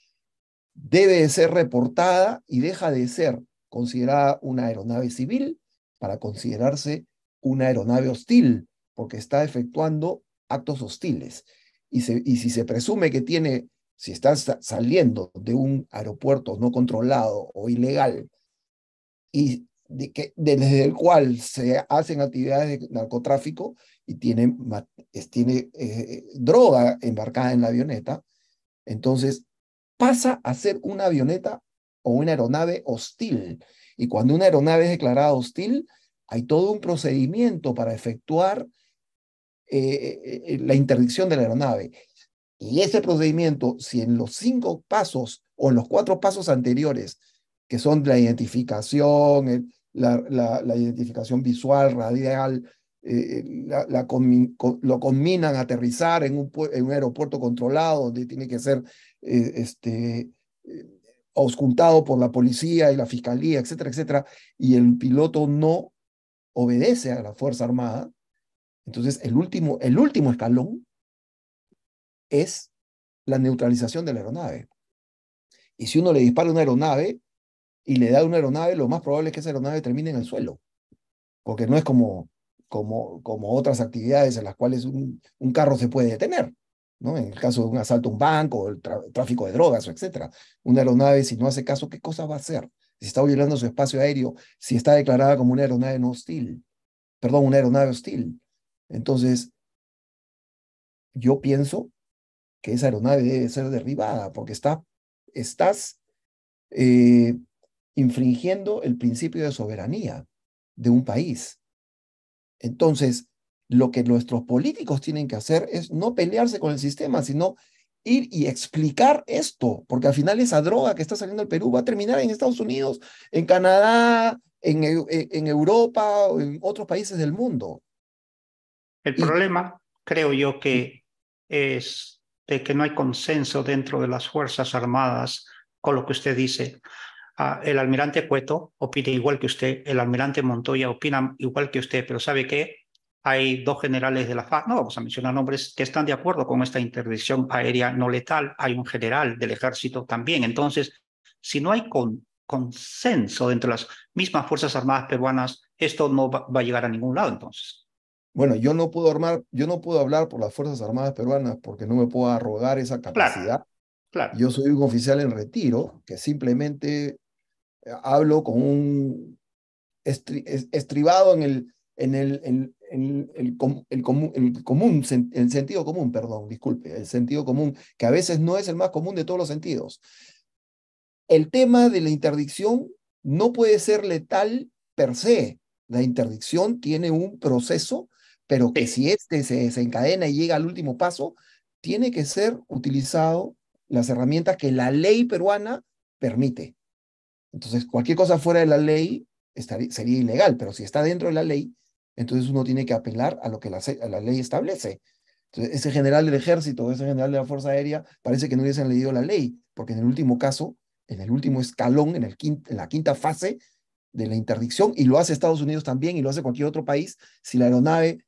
B: debe de ser reportada y deja de ser considerada una aeronave civil para considerarse una aeronave hostil, porque está efectuando actos hostiles y, si se presume que tiene, si está saliendo de un aeropuerto no controlado o ilegal, y de que, desde el cual se hacen actividades de narcotráfico y tiene, tiene eh, droga embarcada en la avioneta, entonces pasa a ser una avioneta o una aeronave hostil. Y cuando una aeronave es declarada hostil, hay todo un procedimiento para efectuar eh, eh, la interdicción de la aeronave. Y ese procedimiento, si en los cinco pasos o en los cuatro pasos anteriores, que son la identificación, la, identificación visual, radial, eh, lo combinan a aterrizar en un, aeropuerto controlado donde tiene que ser este, auscultado por la policía y la fiscalía, etcétera, etcétera, y el piloto no obedece a la Fuerza Armada, entonces, el último, el último escalón es la neutralización de la aeronave. Y si uno le dispara una aeronave y le da una aeronave, lo más probable es que esa aeronave termine en el suelo, porque no es como, como, como otras actividades en las cuales un, carro se puede detener. ¿no? En el caso de un asalto a un banco, el tráfico de drogas, etcétera. Una aeronave, si no hace caso, ¿qué cosa va a hacer? Si está violando su espacio aéreo, si está declarada como una aeronave no hostil, perdón, una aeronave hostil, entonces, yo pienso que esa aeronave debe ser derribada porque está, estás eh, infringiendo el principio de soberanía de un país. Entonces, lo que nuestros políticos tienen que hacer es no pelearse con el sistema, sino ir y explicar esto, porque al final esa droga que está saliendo del Perú va a terminar en Estados Unidos, en Canadá, en, Europa o en otros países del mundo.
A: El problema, creo yo, que es de que no hay consenso dentro de las Fuerzas Armadas con lo que usted dice. Ah, el almirante Cueto opina igual que usted, el almirante Montoya opina igual que usted, pero ¿sabe que Hay dos generales de la FARC, no vamos a mencionar nombres, que están de acuerdo con esta interdicción aérea no letal. Hay un general del ejército también. Entonces, si no hay consenso dentro de las mismas Fuerzas Armadas peruanas, esto no va a llegar a ningún lado entonces.
B: Bueno, yo no puedo armar, yo no puedo hablar por las Fuerzas Armadas Peruanas porque no me puedo arrogar esa capacidad. Claro, Yo soy un oficial en retiro que simplemente eh, hablo con un estribado en el, en el, en, el, el, el, común, el sentido común, perdón, disculpe, el sentido común, que a veces no es el más común de todos los sentidos. El tema de la interdicción no puede ser letal per se. La interdicción tiene un proceso pero que si este se desencadena y llega al último paso, tiene que ser utilizado las herramientas que la ley peruana permite. Entonces, cualquier cosa fuera de la ley sería ilegal, pero si está dentro de la ley, entonces uno tiene que apelar a lo que la, ley establece. Entonces, ese general del ejército, ese general de la Fuerza Aérea, parece que no hubiesen leído la ley, porque en el último caso, en el último escalón, en, el en la quinta fase de la interdicción, y lo hace Estados Unidos también, y lo hace cualquier otro país, si la aeronave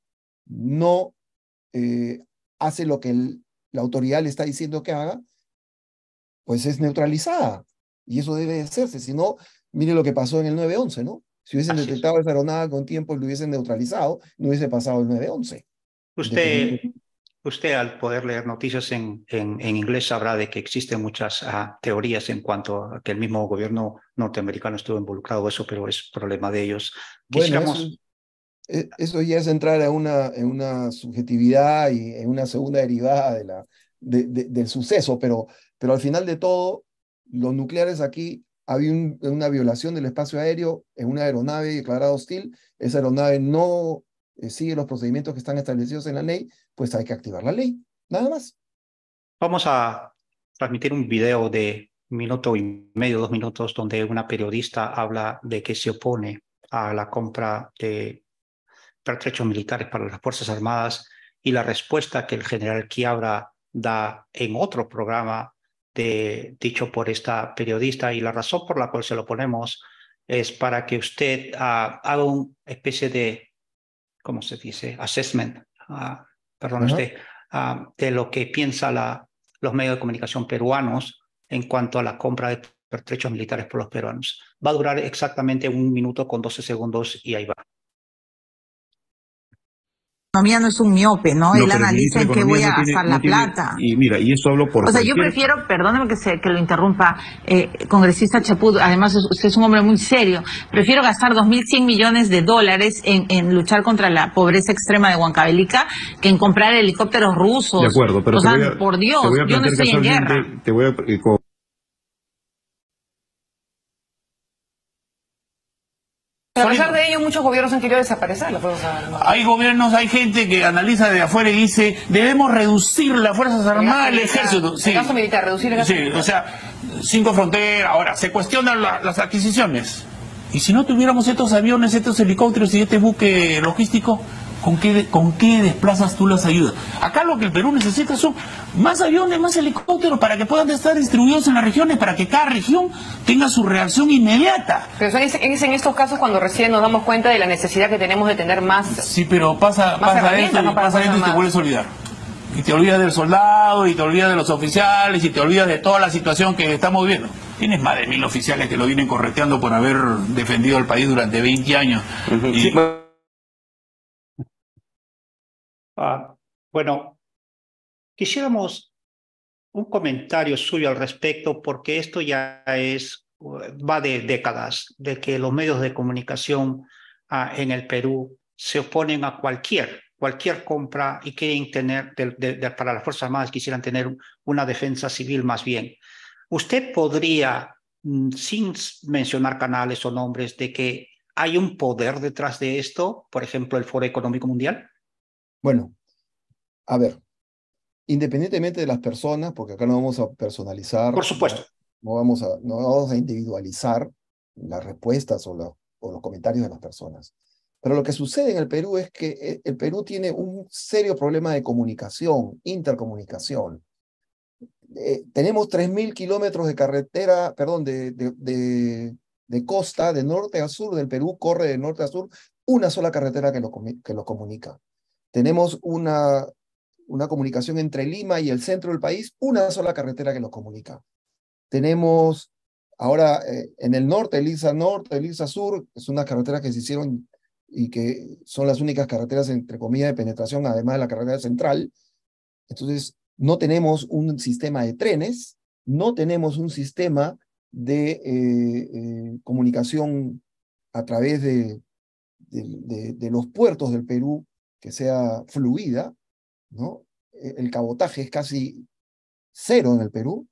B: no eh, hace lo que la autoridad le está diciendo que haga, pues es neutralizada. Y eso debe hacerse. Si no, mire lo que pasó en el 9-11, ¿no? Si hubiesen detectado el esa aeronave con tiempo y lo hubiesen neutralizado, no hubiese pasado el 9 Usted,
A: usted al poder leer noticias en, en, inglés sabrá de que existen muchas ah, teorías en cuanto a que el mismo gobierno norteamericano estuvo involucrado en eso, pero es problema de ellos.
B: E, eso ya es entrar a una, en una subjetividad y en una segunda derivada de la, del suceso, pero, pero al final de todo, los nucleares aquí, había una violación del espacio aéreo en una aeronave declarada hostil, esa aeronave no eh, sigue los procedimientos que están establecidos en la ley, pues hay que activar la ley, nada más. Vamos a
A: transmitir un video de minuto y medio, dos minutos, donde una periodista habla de que se opone a la compra de pertrechos militares para las Fuerzas Armadas y la respuesta que el general Quiabra da en otro programa de, dicho por esta periodista y la razón por la cual se lo ponemos es para que usted ah, haga una especie de, ¿cómo se dice? Assessment, ah, perdón usted, ah, de lo que piensa la, los medios de comunicación peruanos en cuanto a la compra de pertrechos militares por los peruanos. Va a durar exactamente un minuto con 12 segundos y ahí va economía no es un miope, ¿no? Él analiza en qué voy a gastar la plata. Y mira, y eso hablo por. O sea, yo prefiero, perdóneme que, se, que lo interrumpa, eh, congresista Chaput, además es, usted es un hombre muy serio, prefiero gastar 2.100 millones de dólares en, luchar contra la pobreza extrema de
B: Huancabelica que en comprar helicópteros rusos. De acuerdo, pero. O sea, por Dios, yo no estoy en guerra. Te voy a. Eh, a pesar de ello, muchos gobiernos han querido desaparecer Hay gobiernos, hay gente que analiza de afuera y dice, debemos reducir las Fuerzas Armadas, el, ejército. El gasto militar, reducir el gasto Sí, o sea, cinco fronteras. Ahora, se cuestionan las adquisiciones.
C: ¿Y si no tuviéramos estos aviones, estos helicópteros y este buque logístico? ¿Con qué, ¿Con
B: qué desplazas tú las ayudas? Acá lo que el Perú necesita son más aviones, más helicópteros para
A: que puedan estar distribuidos en las regiones, para que cada región tenga su reacción inmediata.
B: Pero es en estos casos cuando recién nos damos cuenta de la necesidad que tenemos de tener más.
C: Sí, pero pasa, esto, no pasa esto y te
B: vuelves a olvidar. Y te olvidas del soldado, y te olvidas de los oficiales, y te olvidas de toda la situación que estamos viviendo. Tienes más de mil oficiales que lo vienen correteando por haber
C: defendido al país durante 20 años.
A: Ah, bueno, quisiéramos un comentario suyo al respecto, porque esto ya es, va de décadas, de que los medios de comunicación ah, en el Perú se oponen a cualquier, cualquier compra y quieren tener, para las Fuerzas Armadas quisieran tener una defensa civil más bien. ¿Usted podría, mm, sin mencionar canales o nombres, de que hay un poder detrás de esto, por ejemplo, el Foro Económico Mundial?
B: Bueno, a ver, independientemente de las personas, porque acá no vamos a personalizar. Por supuesto. No, vamos a, a individualizar las respuestas o, los comentarios de las personas. Pero lo que sucede en el Perú es que eh, el Perú tiene un serio problema de comunicación, intercomunicación. Eh, tenemos 3.000 kilómetros de carretera, perdón, de, de, costa, de norte a sur del Perú, corre de norte a sur, una sola carretera que lo, que lo comunica. Tenemos una, una comunicación entre Lima y el centro del país, una sola carretera que nos comunica. Tenemos ahora eh, en el norte, Elisa Norte, Elisa Sur, es unas carreteras que se hicieron y que son las únicas carreteras, entre comillas, de penetración, además de la carretera central. Entonces, no tenemos un sistema de trenes, no tenemos un sistema de eh, eh, comunicación a través de, de los puertos del Perú que sea fluida, ¿no? E, el cabotaje es casi cero en el Perú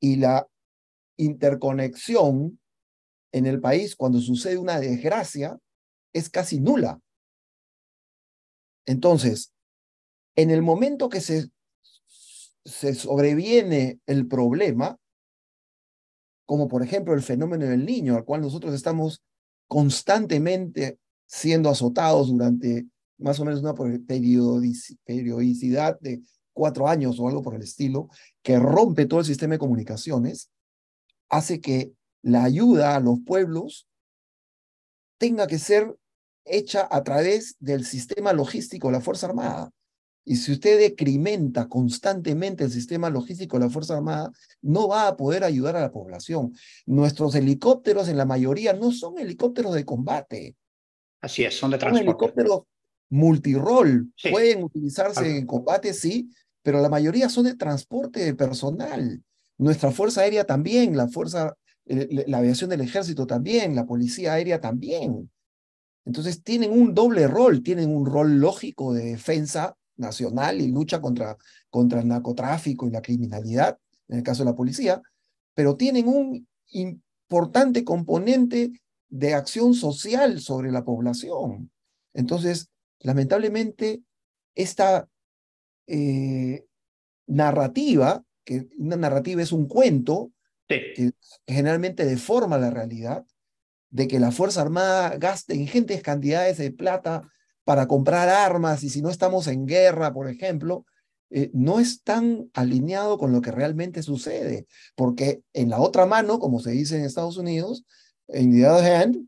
B: y la interconexión en el país cuando sucede una desgracia es casi nula. Entonces, en el momento que se, se sobreviene el problema, como por ejemplo el fenómeno del niño, al cual nosotros estamos constantemente siendo azotados durante más o menos una periodicidad de cuatro años o algo por el estilo, que rompe todo el sistema de comunicaciones, hace que la ayuda a los pueblos tenga que ser hecha a través del sistema logístico de la Fuerza Armada. Y si usted decrementa constantemente el sistema logístico de la Fuerza Armada, no va a poder ayudar a la población. Nuestros helicópteros, en la mayoría, no son helicópteros de combate. Así es, son de transporte. helicópteros multirol. Pueden utilizarse en combate, sí, pero la mayoría son de transporte de personal. Nuestra Fuerza Aérea también, la Fuerza, la aviación del ejército también, la Policía Aérea también. Entonces tienen un doble rol, tienen un rol lógico de defensa nacional y lucha contra, contra el narcotráfico y la criminalidad, en el caso de la policía, pero tienen un importante componente de acción social sobre la población. Entonces, lamentablemente, esta eh, narrativa, que una narrativa es un cuento, que generalmente deforma la realidad, de que la Fuerza Armada gaste ingentes cantidades de plata para comprar armas y si no estamos en guerra, por ejemplo, eh, no es tan alineado con lo que realmente sucede, porque en la otra mano, como se dice en Estados Unidos, en the other hand,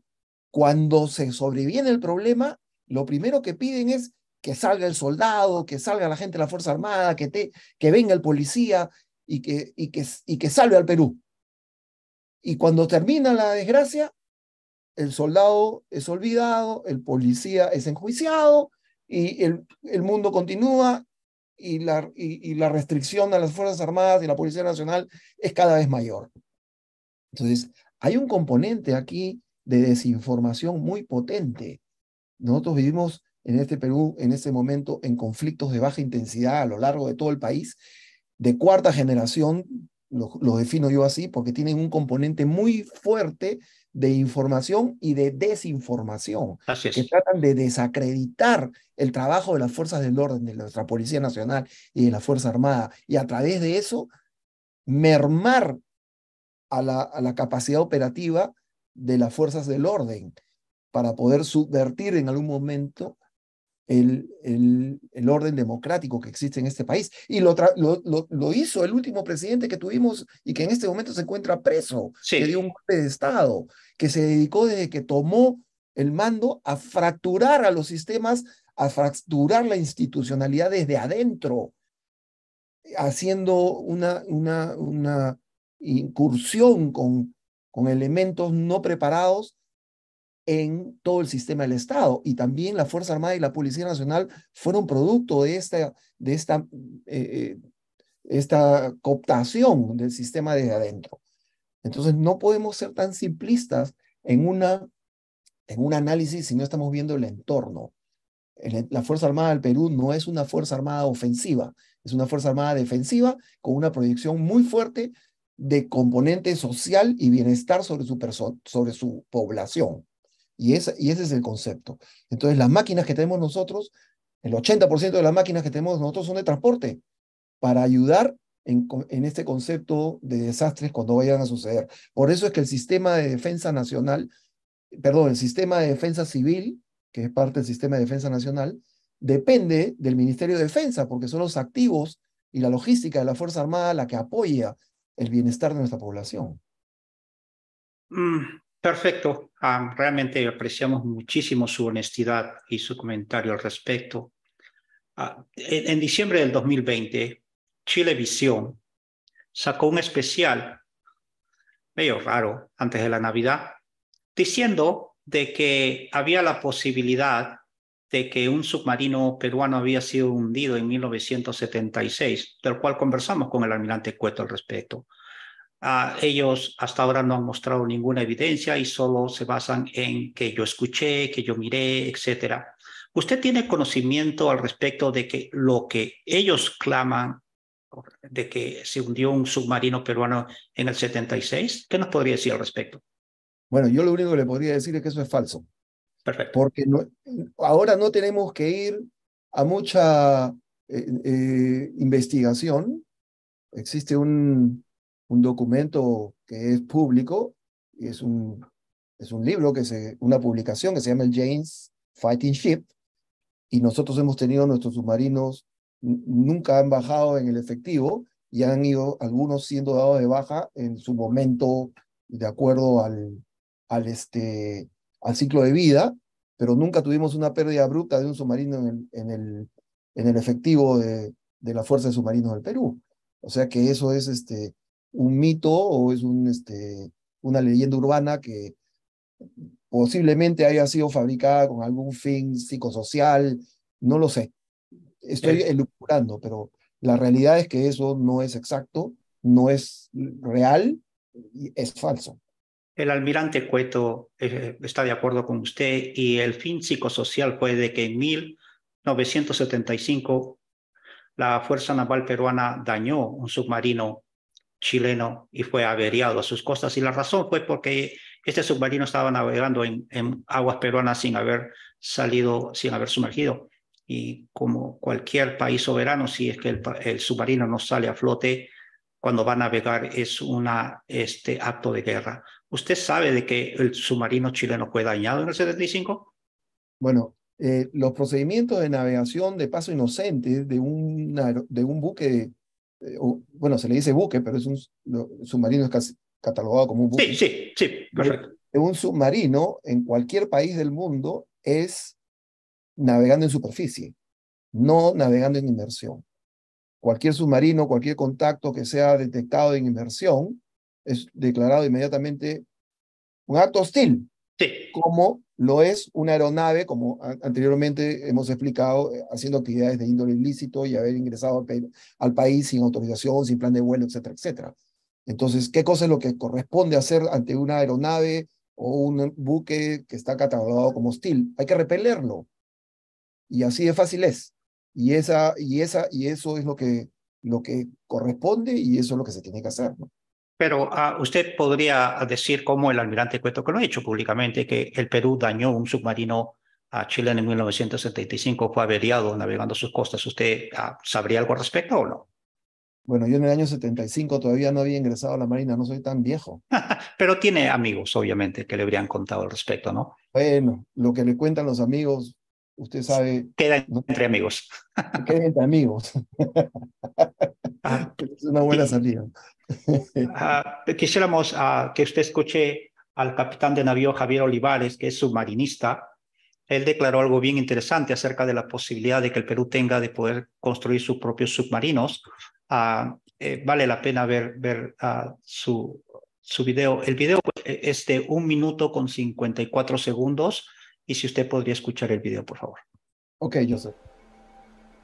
B: cuando se sobreviene el problema, lo primero que piden es que salga el soldado, que salga la gente de la Fuerza Armada, que, te, que venga el policía y que, y, y que salve al Perú. Y cuando termina la desgracia, el soldado es olvidado, el policía es enjuiciado y el, mundo continúa y la, y la restricción a las Fuerzas Armadas y la Policía Nacional es cada vez mayor. Entonces, hay un componente aquí de desinformación muy potente nosotros vivimos en este Perú, en este momento, en conflictos de baja intensidad a lo largo de todo el país, de cuarta generación, lo, defino yo así, porque tienen un componente muy fuerte de información y de desinformación, así que tratan de desacreditar el trabajo de las fuerzas del orden, de nuestra Policía Nacional y de la Fuerza Armada, y a través de eso mermar a la, a la capacidad operativa de las fuerzas del orden para poder subvertir en algún momento el, el, orden democrático que existe en este país. Y lo, hizo el último presidente que tuvimos y que en este momento se encuentra preso, sí. que dio un golpe de Estado, que se dedicó desde que tomó el mando a fracturar a los sistemas, a fracturar la institucionalidad desde adentro, haciendo una, una, una incursión con, con elementos no preparados en todo el sistema del Estado. Y también la Fuerza Armada y la Policía Nacional fueron producto de esta, de esta, eh, eh, esta cooptación del sistema desde adentro. Entonces, no podemos ser tan simplistas en, una, en un análisis si no estamos viendo el entorno. La Fuerza Armada del Perú no es una Fuerza Armada ofensiva, es una Fuerza Armada defensiva con una proyección muy fuerte de componente social y bienestar sobre su, sobre su población. Y, y ese es el concepto. Entonces, las máquinas que tenemos nosotros, el 80% de las máquinas que tenemos nosotros son de transporte, para ayudar en, en, este concepto de desastres cuando vayan a suceder. Por eso es que el sistema de defensa nacional, perdón, el sistema de defensa civil, que es parte del sistema de defensa nacional, depende del Ministerio de Defensa, porque son los activos y la logística de la Fuerza Armada la que apoya el bienestar de nuestra población.
A: Mm. Perfecto. Ah, realmente apreciamos muchísimo su honestidad y su comentario al respecto. Ah, en, diciembre del 2020, Chilevisión sacó un especial medio raro antes de la Navidad, diciendo de que había la posibilidad de que un submarino peruano había sido hundido en 1976, del cual conversamos con el almirante Cueto al respecto. Ah, ellos hasta ahora no han mostrado ninguna evidencia y solo se basan en que yo escuché, que yo miré, etc. ¿Usted tiene conocimiento al respecto de que lo que ellos claman de que se hundió un submarino peruano en el 76? ¿Qué nos podría decir al respecto?
B: Bueno, yo lo único que le podría decir es que eso es falso. Perfecto. Porque ahora no tenemos que ir a mucha eh, eh, investigación. Existe un, un documento que es público, y es un, es un libro, que se, una publicación que se llama el James Fighting Ship, y nosotros hemos tenido nuestros submarinos, nunca han bajado en el efectivo y han ido algunos siendo dados de baja en su momento de acuerdo al, al, este, al ciclo de vida, pero nunca tuvimos una pérdida bruta de un submarino en el, en el, en el efectivo de, de la Fuerza de Submarinos del Perú. O sea que eso es este, un mito o es un, este, una leyenda urbana que posiblemente haya sido fabricada con algún fin psicosocial, no lo sé. Estoy elucurando pero la realidad es que eso no es exacto, no es real y es falso.
A: El almirante Cueto eh, está de acuerdo con usted y el fin psicosocial fue de que en 1975 la Fuerza Naval Peruana dañó un submarino chileno y fue averiado a sus costas. Y la razón fue porque este submarino estaba navegando en, aguas peruanas sin haber salido, sin haber sumergido. Y como cualquier país soberano, si es que el, submarino no sale a flote, cuando va a navegar es un este, acto de guerra. ¿Usted sabe de que el submarino chileno fue dañado en el 75?
B: Bueno, eh, los procedimientos de navegación de paso inocente de, de un buque eh, bueno, se le dice buque, pero es un submarino es catalogado como un buque. Sí, sí,
A: sí, correcto.
B: Eh, un submarino en cualquier país del mundo es navegando en superficie, no navegando en inmersión. Cualquier submarino, cualquier contacto que sea detectado en inmersión es declarado inmediatamente un acto hostil Sí. Como lo es una aeronave, como anteriormente hemos explicado, eh, haciendo actividades de índole ilícito y haber ingresado al, país sin autorización, sin plan de vuelo, etcétera, etcétera. Entonces, ¿qué cosa es lo que corresponde hacer ante una aeronave o un buque que está catalogado como hostil? Hay que repelerlo. Y así de fácil es. Y, esa, y, esa, y eso es lo que, lo que corresponde y eso es lo que se tiene que hacer. ¿no?
A: Pero ah, usted podría decir, como el almirante Cueto, que lo ha hecho públicamente, que el Perú dañó un submarino a Chile en 1975, fue averiado navegando sus costas. ¿Usted ah, sabría algo al respecto o no?
B: Bueno, yo en el año 75 todavía no había ingresado a la Marina, no soy tan viejo.
A: [LAUGHS] Pero tiene amigos, obviamente, que le habrían contado al respecto, ¿no?
B: Bueno, lo que le cuentan los amigos, usted sabe. Queda entre amigos. Queda entre amigos. [LAUGHS] Ah, [LAUGHS] es una buena salida. [LAUGHS]
A: Ah, quisiéramos ah, que usted escuche al capitán de navío Javier Olivares, que es submarinista. Él declaró algo bien interesante acerca de la posibilidad de que el Perú tenga de poder construir sus propios submarinos. Ah, eh, vale la pena ver, su, su video. El video pues, e, es de un minuto con 54 segundos y si usted podría escuchar el video, por favor. Ok, Joseph.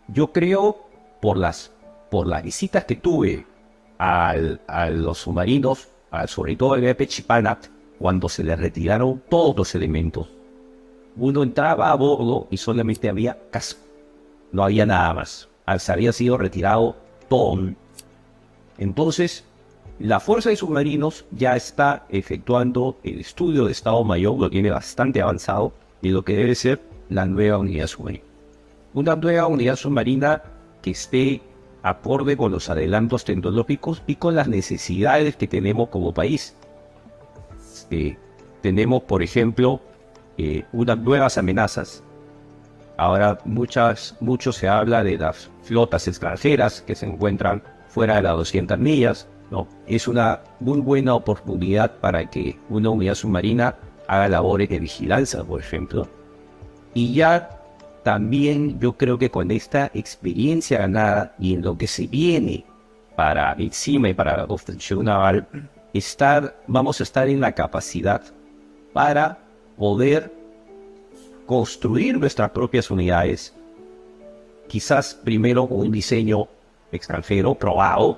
D: Yo creo, por las visitas que tuve a los submarinos, sobre todo el Panat, cuando se le retiraron todos los elementos. Uno entraba a bordo y solamente había casco, no había nada más. Ah, se había sido retirado todo. Entonces, la Fuerza de Submarinos ya está efectuando el estudio de Estado Mayor, lo tiene bastante avanzado, Y lo que debe ser la nueva unidad submarina. Una nueva unidad submarina que esté acorde con los adelantos tecnológicos y con las necesidades que tenemos como país. Eh, tenemos, por ejemplo, eh, unas nuevas amenazas. Ahora muchas, mucho se habla de las flotas extranjeras que se encuentran fuera de las 200 millas. No, es una muy buena oportunidad para que una unidad submarina haga labores de vigilancia, por ejemplo. Y ya también yo creo que con esta experiencia ganada y en lo que se viene para encima y para la construcción naval, estar, vamos a estar en la capacidad para poder construir nuestras propias unidades, quizás primero con un diseño extranjero probado,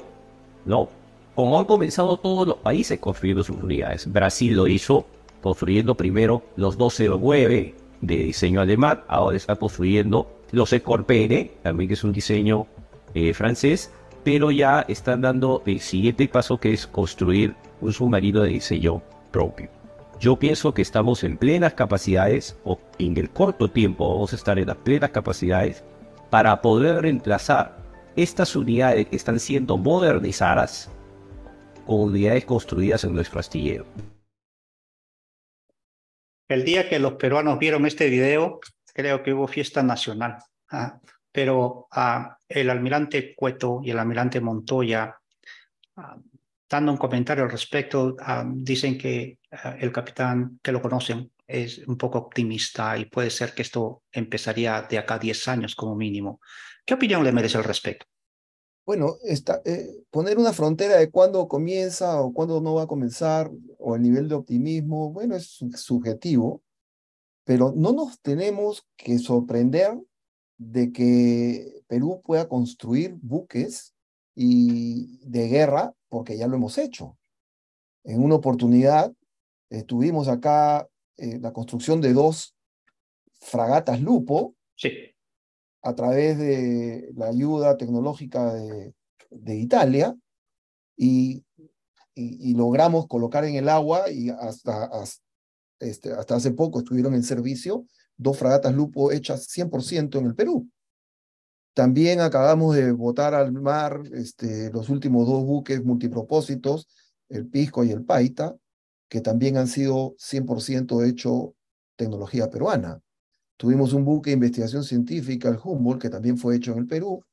D: ¿no? Como han comenzado todos los países construyendo sus unidades. Brasil lo hizo construyendo primero los 209 de diseño alemán, ahora está construyendo los Ecorpere, también que es un diseño eh, francés, pero ya están dando el siguiente paso que es construir un submarino de diseño propio. Yo pienso que estamos en plenas capacidades, o en el corto tiempo vamos a estar en las plenas capacidades, para poder reemplazar estas unidades que están siendo modernizadas con unidades construidas en nuestro astillero.
A: El día que los peruanos vieron este video, creo que hubo fiesta nacional, ¿ah? pero ah, el almirante Cueto y el almirante Montoya, ah, dando un comentario al respecto, dicen que el capitán, que lo conocen, es un poco optimista y puede ser que esto empezaría de acá a 10 años como mínimo. ¿Qué opinión le merece al respecto?
B: bueno, eh, poner una frontera de cuándo comienza o cuándo no va a comenzar o el nivel de optimismo, bueno, es subjetivo, pero no nos tenemos que sorprender de que Perú pueda construir buques y de guerra, porque ya lo hemos hecho. En una oportunidad estuvimos eh, acá eh, la construcción de dos fragatas Lupo, sí a través de la ayuda tecnológica de, Italia y, y, logramos colocar en el agua y hasta, hasta, este, hasta hace poco estuvieron en servicio dos fragatas Lupo hechas 100% en el Perú. También acabamos de botar al mar este, los últimos dos buques multipropósitos, el Pisco y el Paita, que también han sido 100% hecho tecnología peruana. Tuvimos un buque de investigación científica, el Humboldt, que también fue hecho en el Perú.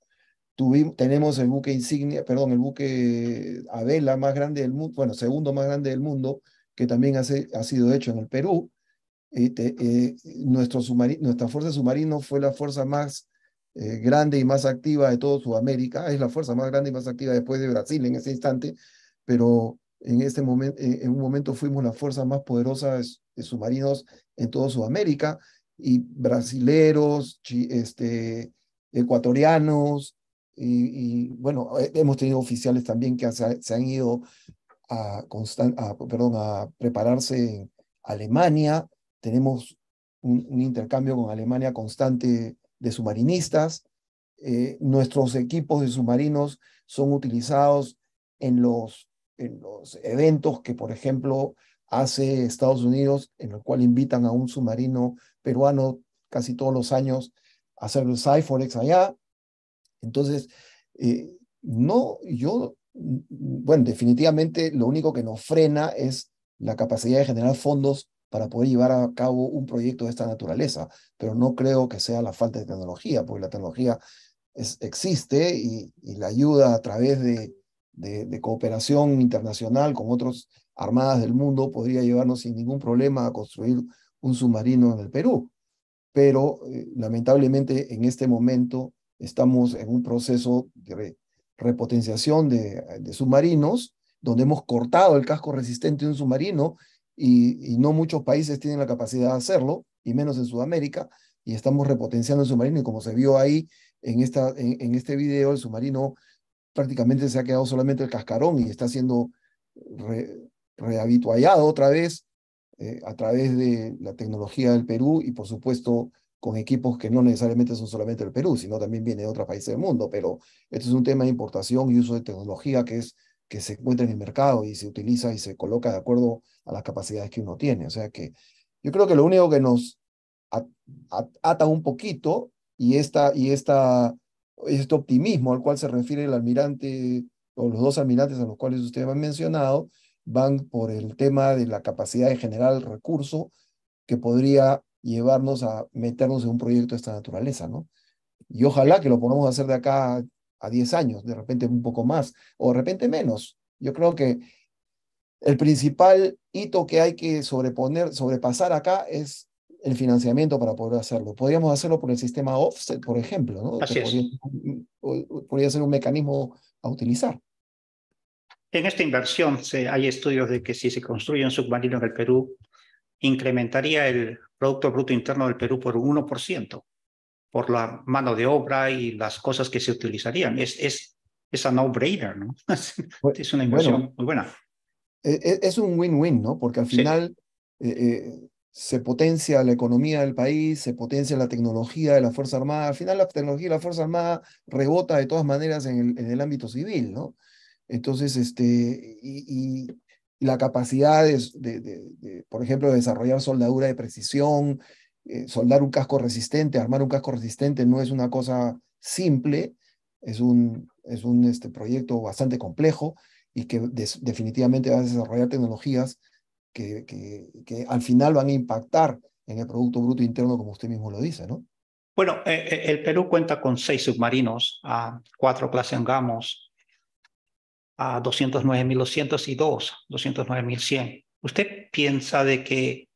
B: Tuvimos, tenemos el buque insignia, perdón, el buque a más grande del mundo, bueno, segundo más grande del mundo, que también hace, ha sido hecho en el Perú. Eh, nuestra fuerza submarino fue la fuerza más eh, grande y más activa de toda Sudamérica. Es la fuerza más grande y más activa después de Brasil en ese instante, pero en, este momento en un momento fuimos la fuerza más poderosa de, de submarinos en toda Sudamérica y brasileros, este, ecuatorianos, y, bueno, eh, hemos tenido oficiales también que se, han ido a, perdón, a prepararse en Alemania, tenemos un, intercambio con Alemania constante de submarinistas, eh, nuestros equipos de submarinos son utilizados en los, en los eventos que, por ejemplo, hace Estados Unidos, en el cual invitan a un submarino peruano casi todos los años hacer el Cyforex allá. Entonces, eh, no, yo, bueno, definitivamente lo único que nos frena es la capacidad de generar fondos para poder llevar a cabo un proyecto de esta naturaleza, pero no creo que sea la falta de tecnología, porque la tecnología existe y, la ayuda a través de, de, cooperación internacional con otras armadas del mundo podría llevarnos sin ningún problema a construir un submarino en el Perú. Pero eh, lamentablemente en este momento estamos en un proceso de repotenciación de, submarinos, donde hemos cortado el casco resistente de un submarino y, no muchos países tienen la capacidad de hacerlo, y menos en Sudamérica, y estamos repotenciando el submarino y como se vio ahí en, esta, en, este video, el submarino prácticamente se ha quedado solamente el cascarón y está siendo re, otra vez eh, a través de la tecnología del Perú y por supuesto con equipos que no necesariamente son solamente del Perú, sino también vienen de otros países del mundo, pero esto es un tema de importación y uso de tecnología que es que se encuentra en el mercado y se utiliza y se coloca de acuerdo a las capacidades que uno tiene. O sea que yo creo que lo único que nos ata un poquito y, esta, y esta, este optimismo al cual se refiere el almirante o los dos almirantes a los cuales ustedes han mencionado, van por el tema de la capacidad de generar recurso que podría llevarnos a meternos en un proyecto de esta naturaleza, ¿no? Y ojalá que lo podamos hacer de acá a 10 años, de repente un poco más, o de repente menos. Yo creo que el principal hito que hay que sobreponer, sobrepasar acá es el financiamiento para poder hacerlo. Podríamos hacerlo por el sistema offset, por ejemplo, ¿no? Mm, mm, podría ser un mecanismo a utilizar.
A: En esta inversión se, hay estudios de que si se construye un submarino en el Perú, incrementaría el Producto Bruto Interno del Perú por un 1%, por la mano de obra y las cosas que se utilizarían. Es, es, es a no-brainer, ¿no?
B: [LAUGHS] es una inversión muy buena. E, e, es un win-win, ¿no? Porque al final eh, eh, se potencia la economía del país, se potencia la tecnología de la Fuerza Armada. Al final la tecnología de la Fuerza Armada rebota de todas maneras en en el ámbito civil, ¿no? Entonces, este, y, la capacidad de, por ejemplo, desarrollar soldadura de precisión, eh, soldar un casco resistente, armar un casco resistente no es una cosa simple, es un, es un este, proyecto bastante complejo y que definitivamente va a desarrollar tecnologías que, que, al final van a impactar en el Producto Bruto Interno, como usted mismo lo dice, ¿no?
A: Bueno, eh, eh, el Perú cuenta con seis submarinos, a ah, cuatro clase en Gamos, a 209.202, 209.100. ¿Usted piensa de que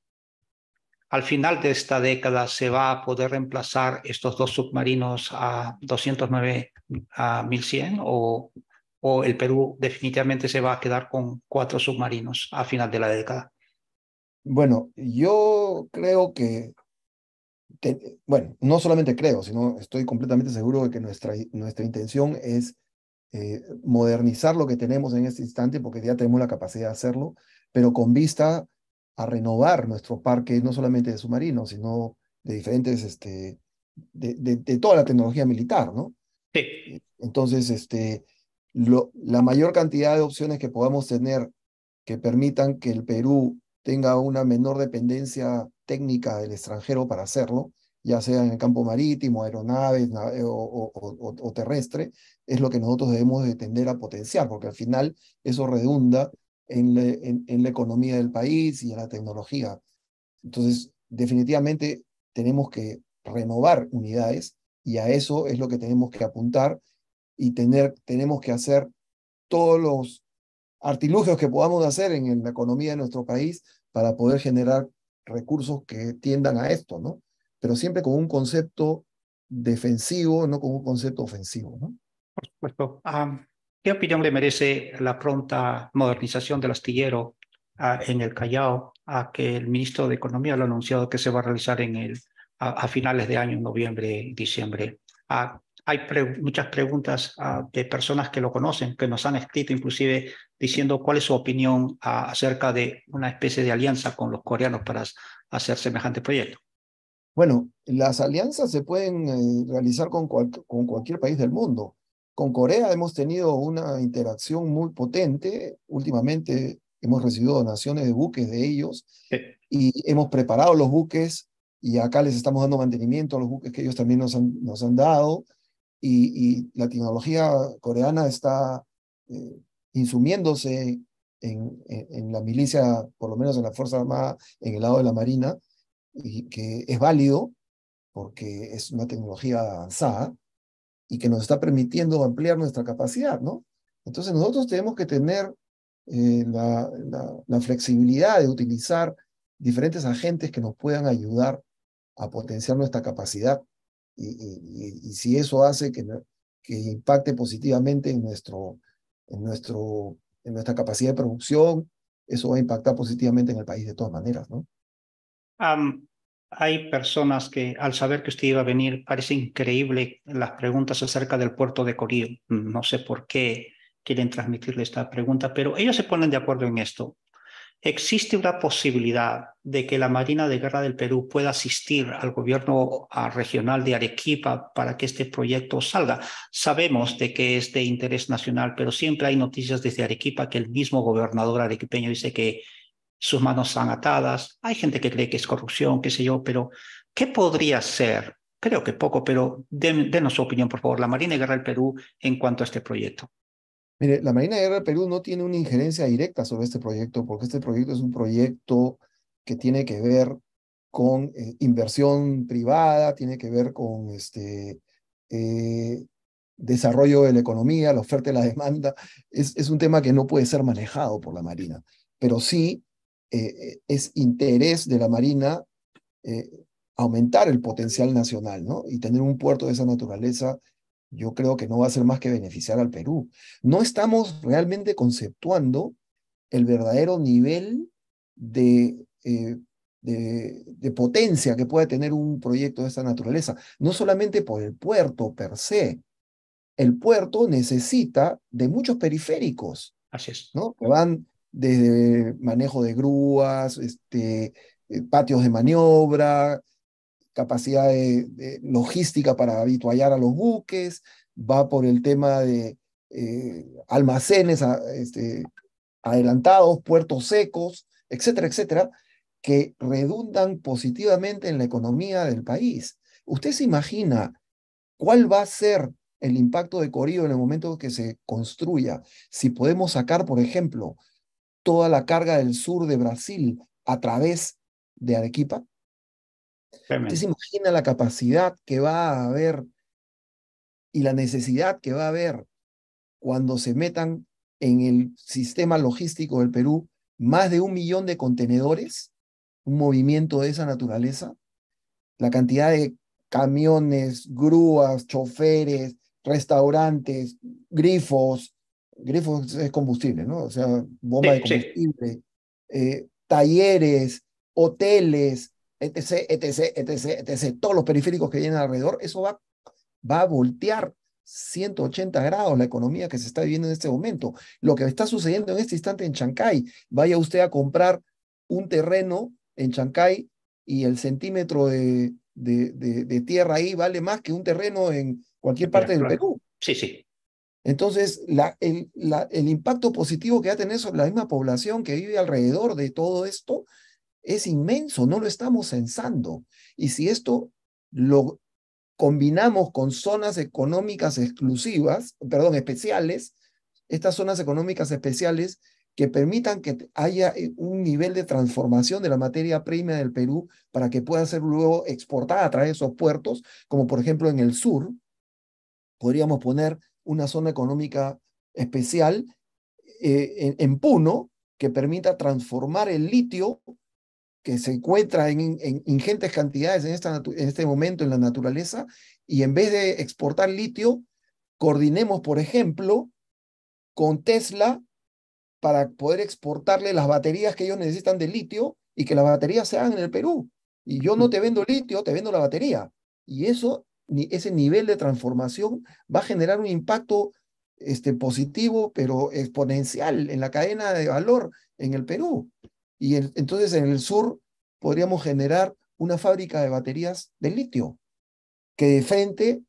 A: al final de esta década se va a poder reemplazar estos dos submarinos a 209.100 o, o el Perú definitivamente se va a quedar con cuatro submarinos a final de la década?
B: Bueno, yo creo que, bueno, no solamente creo, sino estoy completamente seguro de que nuestra, nuestra intención es eh, modernizar lo que tenemos en este instante, porque ya tenemos la capacidad de hacerlo, pero con vista a renovar nuestro parque, no solamente de submarinos, sino de diferentes, este, de, toda la tecnología militar, ¿no? Eh, entonces, este, la mayor cantidad de opciones que podamos tener que permitan que el Perú tenga una menor dependencia técnica del extranjero para hacerlo, ya sea en el campo marítimo, aeronaves eh, o, terrestre, es lo que nosotros debemos de tender a potenciar, porque al final eso redunda en, la economía del país y en la tecnología. Entonces, definitivamente tenemos que renovar unidades y a eso es lo que tenemos que apuntar y tener, tenemos que hacer todos los artilugios que podamos hacer en la economía de nuestro país para poder generar recursos que tiendan a esto, ¿no? pero siempre con un concepto defensivo, no con un concepto ofensivo. ¿no?
A: Por supuesto. ¿Qué opinión le merece la pronta modernización del astillero ah, en el Callao, a que el ministro de Economía lo ha anunciado que se va a realizar en el, a, finales de año, noviembre, diciembre? Ah, hay muchas preguntas ah, de personas que lo conocen, que nos han escrito inclusive diciendo cuál es su opinión acerca de una especie de alianza con los coreanos para hacer semejante proyecto.
B: Bueno, las alianzas se pueden eh, realizar con, cualquier país del mundo. Con Corea hemos tenido una interacción muy potente. Últimamente hemos recibido donaciones de buques de ellos y hemos preparado los buques y acá les estamos dando mantenimiento a los buques que ellos también nos han, nos han dado. Y, la tecnología coreana está eh, insumiéndose en, la milicia, por lo menos en la Fuerza Armada, en el lado de la Marina, y que es válido porque es una tecnología avanzada y que nos está permitiendo ampliar nuestra capacidad, ¿no? Entonces nosotros tenemos que tener eh, la, flexibilidad de utilizar diferentes agentes que nos puedan ayudar a potenciar nuestra capacidad y, si eso hace que, impacte positivamente en, nuestro, en, nuestro, en nuestra capacidad de producción, eso va a impactar positivamente en el país de todas maneras, ¿no?
A: hay personas que al saber que usted iba a venir, parece increíble las preguntas acerca del puerto de Corío. No sé por qué quieren transmitirle esta pregunta, pero ellos se ponen de acuerdo en esto. ¿Existe una posibilidad de que la Marina de Guerra del Perú pueda asistir al gobierno regional de Arequipa para que este proyecto salga? Sabemos de que es de interés nacional, pero siempre hay noticias desde Arequipa que el mismo gobernador arequipeño dice que sus manos están atadas. Hay gente que cree que es corrupción, qué sé yo, pero ¿qué podría ser? Creo que poco, pero denos su opinión, por favor, la Marina de Guerra del Perú en cuanto a este proyecto.
B: Mire, la Marina de Guerra del Perú no tiene una injerencia directa sobre este proyecto, porque este proyecto es un proyecto que tiene que ver con eh, inversión privada, tiene que ver con este, eh, desarrollo de la economía, la oferta y la demanda. Es, es un tema que no puede ser manejado por la Marina, pero sí eh, es interés de la Marina eh, aumentar el potencial nacional, ¿no? Y tener un puerto de esa naturaleza, yo creo que no va a ser más que beneficiar al Perú. No estamos realmente conceptuando el verdadero nivel de, eh, de, potencia que puede tener un proyecto de esa naturaleza, no solamente por el puerto per se. El puerto necesita de muchos periféricos. ¿no? Que van desde manejo de grúas, este, eh, patios de maniobra, capacidad de, logística para habituallar a los buques, va por el tema de eh, almacenes este, adelantados, puertos secos, etcétera, etcétera, que redundan positivamente en la economía del país. ¿Usted se imagina cuál va a ser el impacto de Corío en el momento que se construya? Si podemos sacar, por ejemplo, toda la carga del sur de Brasil a través de Arequipa. Usted se imagina la capacidad que va a haber y la necesidad que va a haber cuando se metan en el sistema logístico del Perú más de un millón de contenedores, un movimiento de esa naturaleza, la cantidad de camiones, grúas, choferes, restaurantes, grifos, grifo es combustible, ¿no? O sea, bomba de combustible, eh, talleres, hoteles, etc, etc, etc, todos los periféricos que vienen alrededor, eso va, va a voltear 180 grados la economía que se está viviendo en este momento. Lo que está sucediendo en este instante en Chancay, vaya usted a comprar un terreno en Chancay y el centímetro de, de tierra ahí vale más que un terreno en cualquier parte del Perú. Sí, sí. Entonces, el, impacto positivo que va a tener la misma población que vive alrededor de todo esto es inmenso, no lo estamos censando. Y si esto lo combinamos con zonas económicas exclusivas, perdón, especiales, estas zonas económicas especiales que permitan que haya eh, un nivel de transformación de la materia prima del Perú para que pueda ser luego exportada a través de esos puertos, como por ejemplo en el sur, podríamos poner una zona económica especial eh, en, Puno que permita transformar el litio que se encuentra en, ingentes cantidades en, esta en este momento en la naturaleza y en vez de exportar litio, coordinemos, por ejemplo, con Tesla para poder exportarle las baterías que ellos necesitan de litio y que las baterías se hagan en el Perú. Y yo no mm. te vendo litio, te vendo la batería. Y eso ese nivel de transformación va a generar un impacto este, positivo, pero exponencial en la cadena de valor en el Perú. Y entonces en el sur podríamos generar una fábrica de baterías de litio que de frente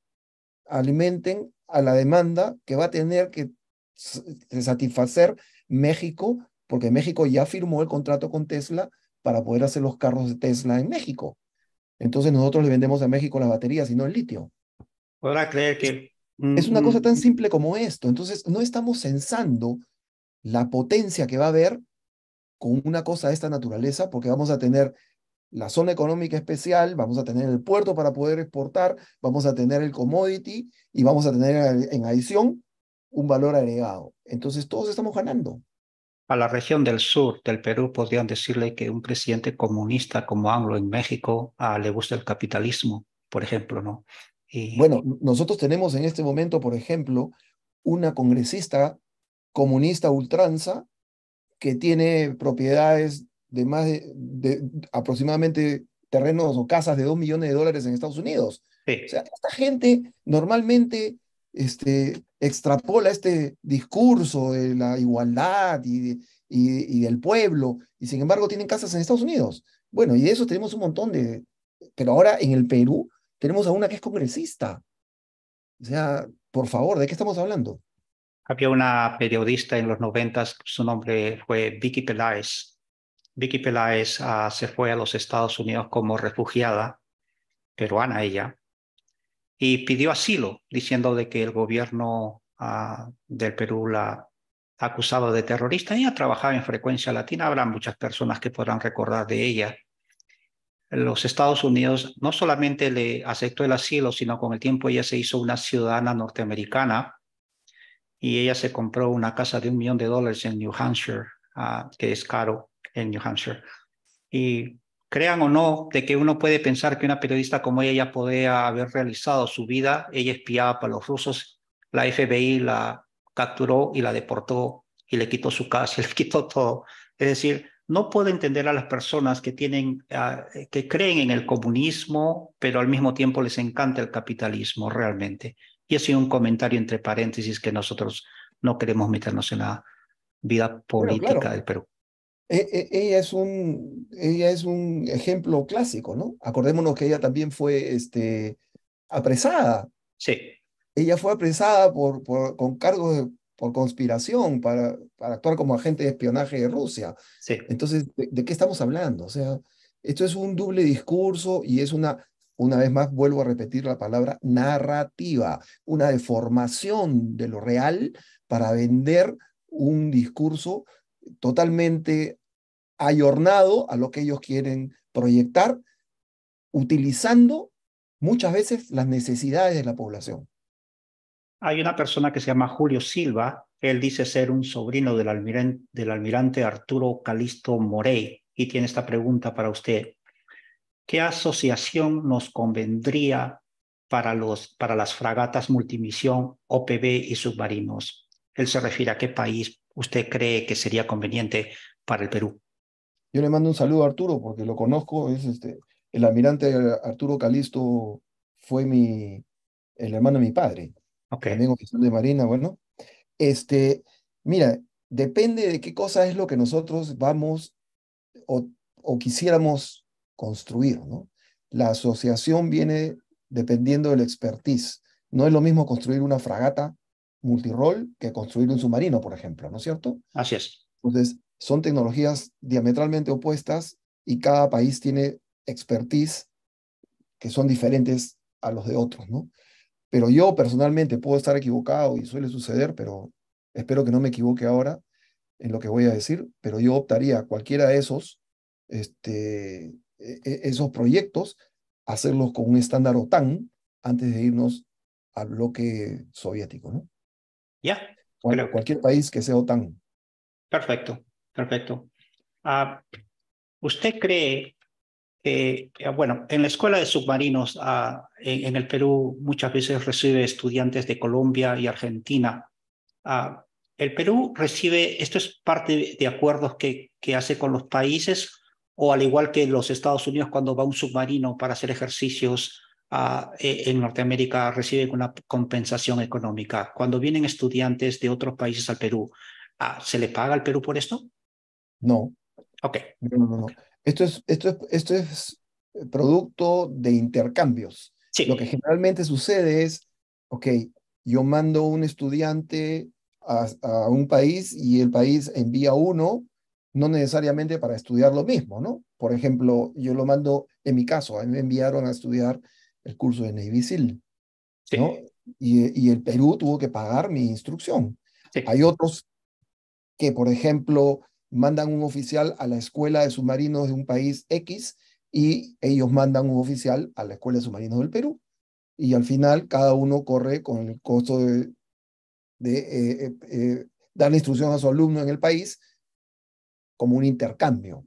B: alimenten a la demanda que va a tener que satisfacer México, porque México ya firmó el contrato con Tesla para poder hacer los carros de Tesla en México. Entonces nosotros le vendemos a México las baterías y no el litio.
A: Podrá creer que...
B: Es una mm, cosa tan mm. simple como esto. Entonces no estamos censando la potencia que va a haber con una cosa de esta naturaleza, porque vamos a tener la zona económica especial, vamos a tener el puerto para poder exportar, vamos a tener el commodity y vamos a tener en adición un valor agregado. Entonces todos estamos ganando
A: a la región del sur del Perú podrían decirle que un presidente comunista como Anglo en México ah, le gusta el capitalismo, por ejemplo, ¿no?
B: Bueno, nosotros tenemos en este momento, por ejemplo, una congresista comunista ultranza que tiene propiedades de más de, aproximadamente terrenos o casas de 2 millones de dólares en Estados Unidos. O sea, esta gente normalmente este, extrapola este discurso de la igualdad y, del pueblo, y sin embargo tienen casas en Estados Unidos. Bueno, y de eso tenemos un montón de... Pero ahora en el Perú tenemos a una que es congresista. O sea, por favor, ¿de qué estamos hablando?
A: Había una periodista en los noventas, su nombre fue Vicky Peláez. Vicky Peláez ah, se fue a los Estados Unidos como refugiada, peruana ella, y pidió asilo, diciendo de que el gobierno ah, del Perú la acusaba acusado de terrorista. Ella trabajaba en Frecuencia Latina, habrá muchas personas que podrán recordar de ella. Los Estados Unidos no solamente le aceptó el asilo, sino con el tiempo ella se hizo una ciudadana norteamericana y ella se compró una casa de un millón de dólares en New Hampshire, ah, que es caro en New Hampshire. Y crean o no, de que uno puede pensar que una periodista como ella ya podía haber realizado su vida, ella espiaba para los rusos, la FBI la capturó y la deportó y le quitó su casa, [LAUGHS] le quitó todo. Es decir, no puedo entender a las personas que tienen, ah, que creen en el comunismo, pero al mismo tiempo les encanta el capitalismo realmente. Y ha sido un comentario entre paréntesis que nosotros no queremos meternos en la vida política del Perú.
B: E, e, ella es un, ella es un ejemplo clásico, ¿no? Acordémonos que ella también fue este, apresada. Sí. Ella fue apresada por, con cargos por conspiración para, para actuar como agente de espionaje de Rusia. Sí. Entonces, ¿de, ¿de, qué estamos hablando? O sea, esto es un doble discurso y es una, una vez más, vuelvo a repetir la palabra narrativa, una deformación de lo real para vender un discurso totalmente ayornado a lo que ellos quieren proyectar, utilizando muchas veces las necesidades de la población.
A: Hay una persona que se llama Julio Silva, él dice ser un sobrino del, almirante, del almirante Arturo Calisto Morey y tiene esta pregunta para usted. ¿Qué asociación nos convendría para, los, para las fragatas multimisión, OPB y submarinos? Él se refiere a qué país usted cree que sería conveniente para el Perú.
B: Yo le mando un saludo a Arturo porque lo conozco, es este, el almirante Arturo Calisto fue mi, el hermano de mi padre, okay. también oficial de Marina, bueno. Este, mira, depende de qué cosa es lo que nosotros vamos o, quisiéramos construir, ¿no? La asociación viene dependiendo del expertise. No es lo mismo construir una fragata multirol que construir un submarino, por ejemplo, ¿no es cierto? Así es. Entonces, son tecnologías diametralmente opuestas y cada país tiene expertise que son diferentes a los de otros, ¿no? Pero yo personalmente puedo estar equivocado y suele suceder, pero espero que no me equivoque ahora en lo que voy a decir, pero yo optaría a cualquiera de esos, este, e, e, esos proyectos, hacerlos con un estándar OTAN antes de irnos al bloque soviético, ¿no? Ya. cualquier país que sea OTAN. Perfecto, perfecto.
A: Ah, ¿Usted cree que, ah, bueno, en la escuela de submarinos ah, en, el Perú muchas veces recibe estudiantes de Colombia y Argentina? ¿El Perú recibe, esto es parte de acuerdos que, que hace con los países o al igual que los Estados Unidos cuando va un submarino para hacer ejercicios? Eh, en Norteamérica reciben una compensación económica. Cuando vienen estudiantes de otros países al Perú, ah, ¿se le paga al Perú por
B: esto? No. Ok. No, no, no. Esto, es, esto, es, esto es producto de intercambios. Sí. Lo que generalmente sucede es, ok, yo mando un estudiante a, a un país y el país envía uno, no necesariamente para estudiar lo mismo, ¿no? Por ejemplo, yo lo mando, en mi caso, a mí me enviaron a estudiar el curso de Navy SEAL. Y, el Perú tuvo que pagar mi instrucción. Hay otros que, por ejemplo, mandan un oficial a la escuela de submarinos de un país X y ellos mandan un oficial a la escuela de submarinos del Perú. Y al final cada uno corre con el costo de, eh, eh, eh, dar instrucción a su alumno en el país como un intercambio.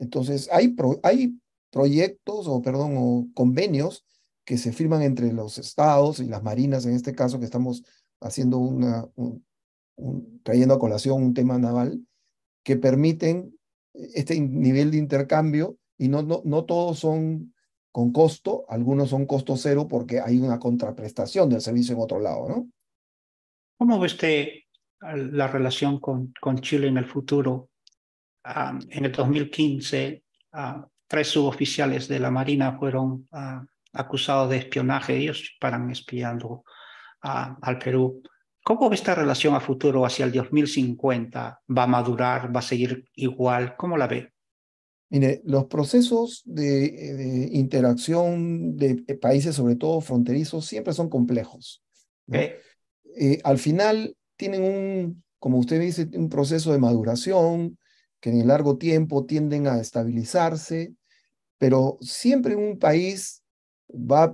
B: Entonces, hay, hay proyectos o, perdón, o convenios que se firman entre los estados y las marinas, en este caso que estamos haciendo una, un, trayendo a colación un tema naval, que permiten este nivel de intercambio y no, no, no todos son con costo, algunos son costo cero porque hay una contraprestación del servicio en otro lado, ¿no?
A: ¿Cómo ve usted la relación con, con Chile en el futuro? Ah, en el 2015 uh, tres suboficiales de la Marina fueron ah, acusados de espionaje. Ellos paran espiando ah, al Perú. ¿Cómo ve esta relación a futuro hacia el 2050? ¿Va a madurar? ¿Va a seguir igual? ¿Cómo la ve?
B: Mire, los procesos de, interacción de países, sobre todo fronterizos, siempre son complejos.
A: Eh,
B: al final tienen un, como usted dice, un proceso de maduración que en el largo tiempo tienden a estabilizarse pero siempre un país va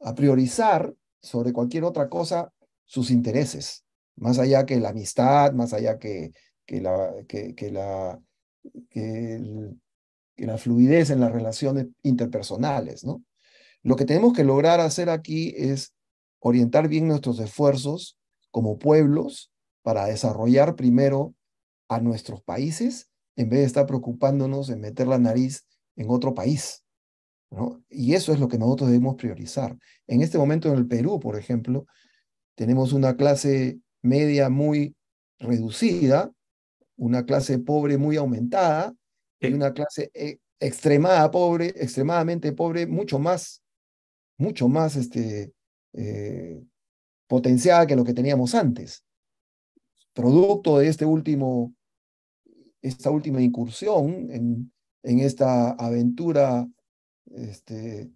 B: a, priorizar sobre cualquier otra cosa sus intereses, más allá que la amistad, más allá que, la, que la fluidez en las relaciones interpersonales. ¿no? Lo que tenemos que lograr hacer aquí es orientar bien nuestros esfuerzos como pueblos para desarrollar primero a nuestros países en vez de estar preocupándonos en meter la nariz en otro país. Y eso es lo que nosotros debemos priorizar. En este momento en el Perú, por ejemplo, tenemos una clase media muy reducida, una clase pobre muy aumentada y una clase e, extremada pobre, extremadamente pobre, mucho más, mucho más este, eh, potenciada que lo que teníamos antes. Producto de este último esta última incursión en, en esta aventura este,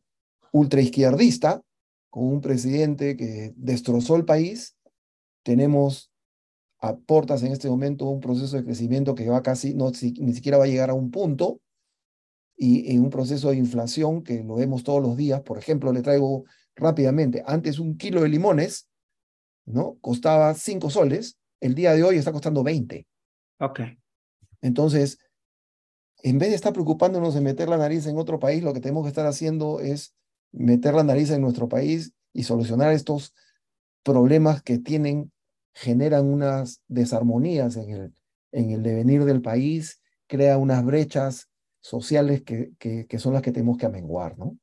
B: ultraizquierdista, con un presidente que destrozó el país, tenemos a portas en este momento un proceso de crecimiento que va casi, no, ni siquiera va a llegar a un punto, y, en un proceso de inflación que lo vemos todos los días. Por ejemplo, le traigo rápidamente, antes un kilo de limones, ¿no? Costaba 5 soles, el día de hoy está costando 20. Ok. Entonces, en vez de estar preocupándonos de meter la nariz en otro país, lo que tenemos que estar haciendo es meter la nariz en nuestro país y solucionar estos problemas que tienen, generan unas desarmonías en el, en el devenir del país, crea unas brechas sociales que, que son las que tenemos que amenguar, ¿no?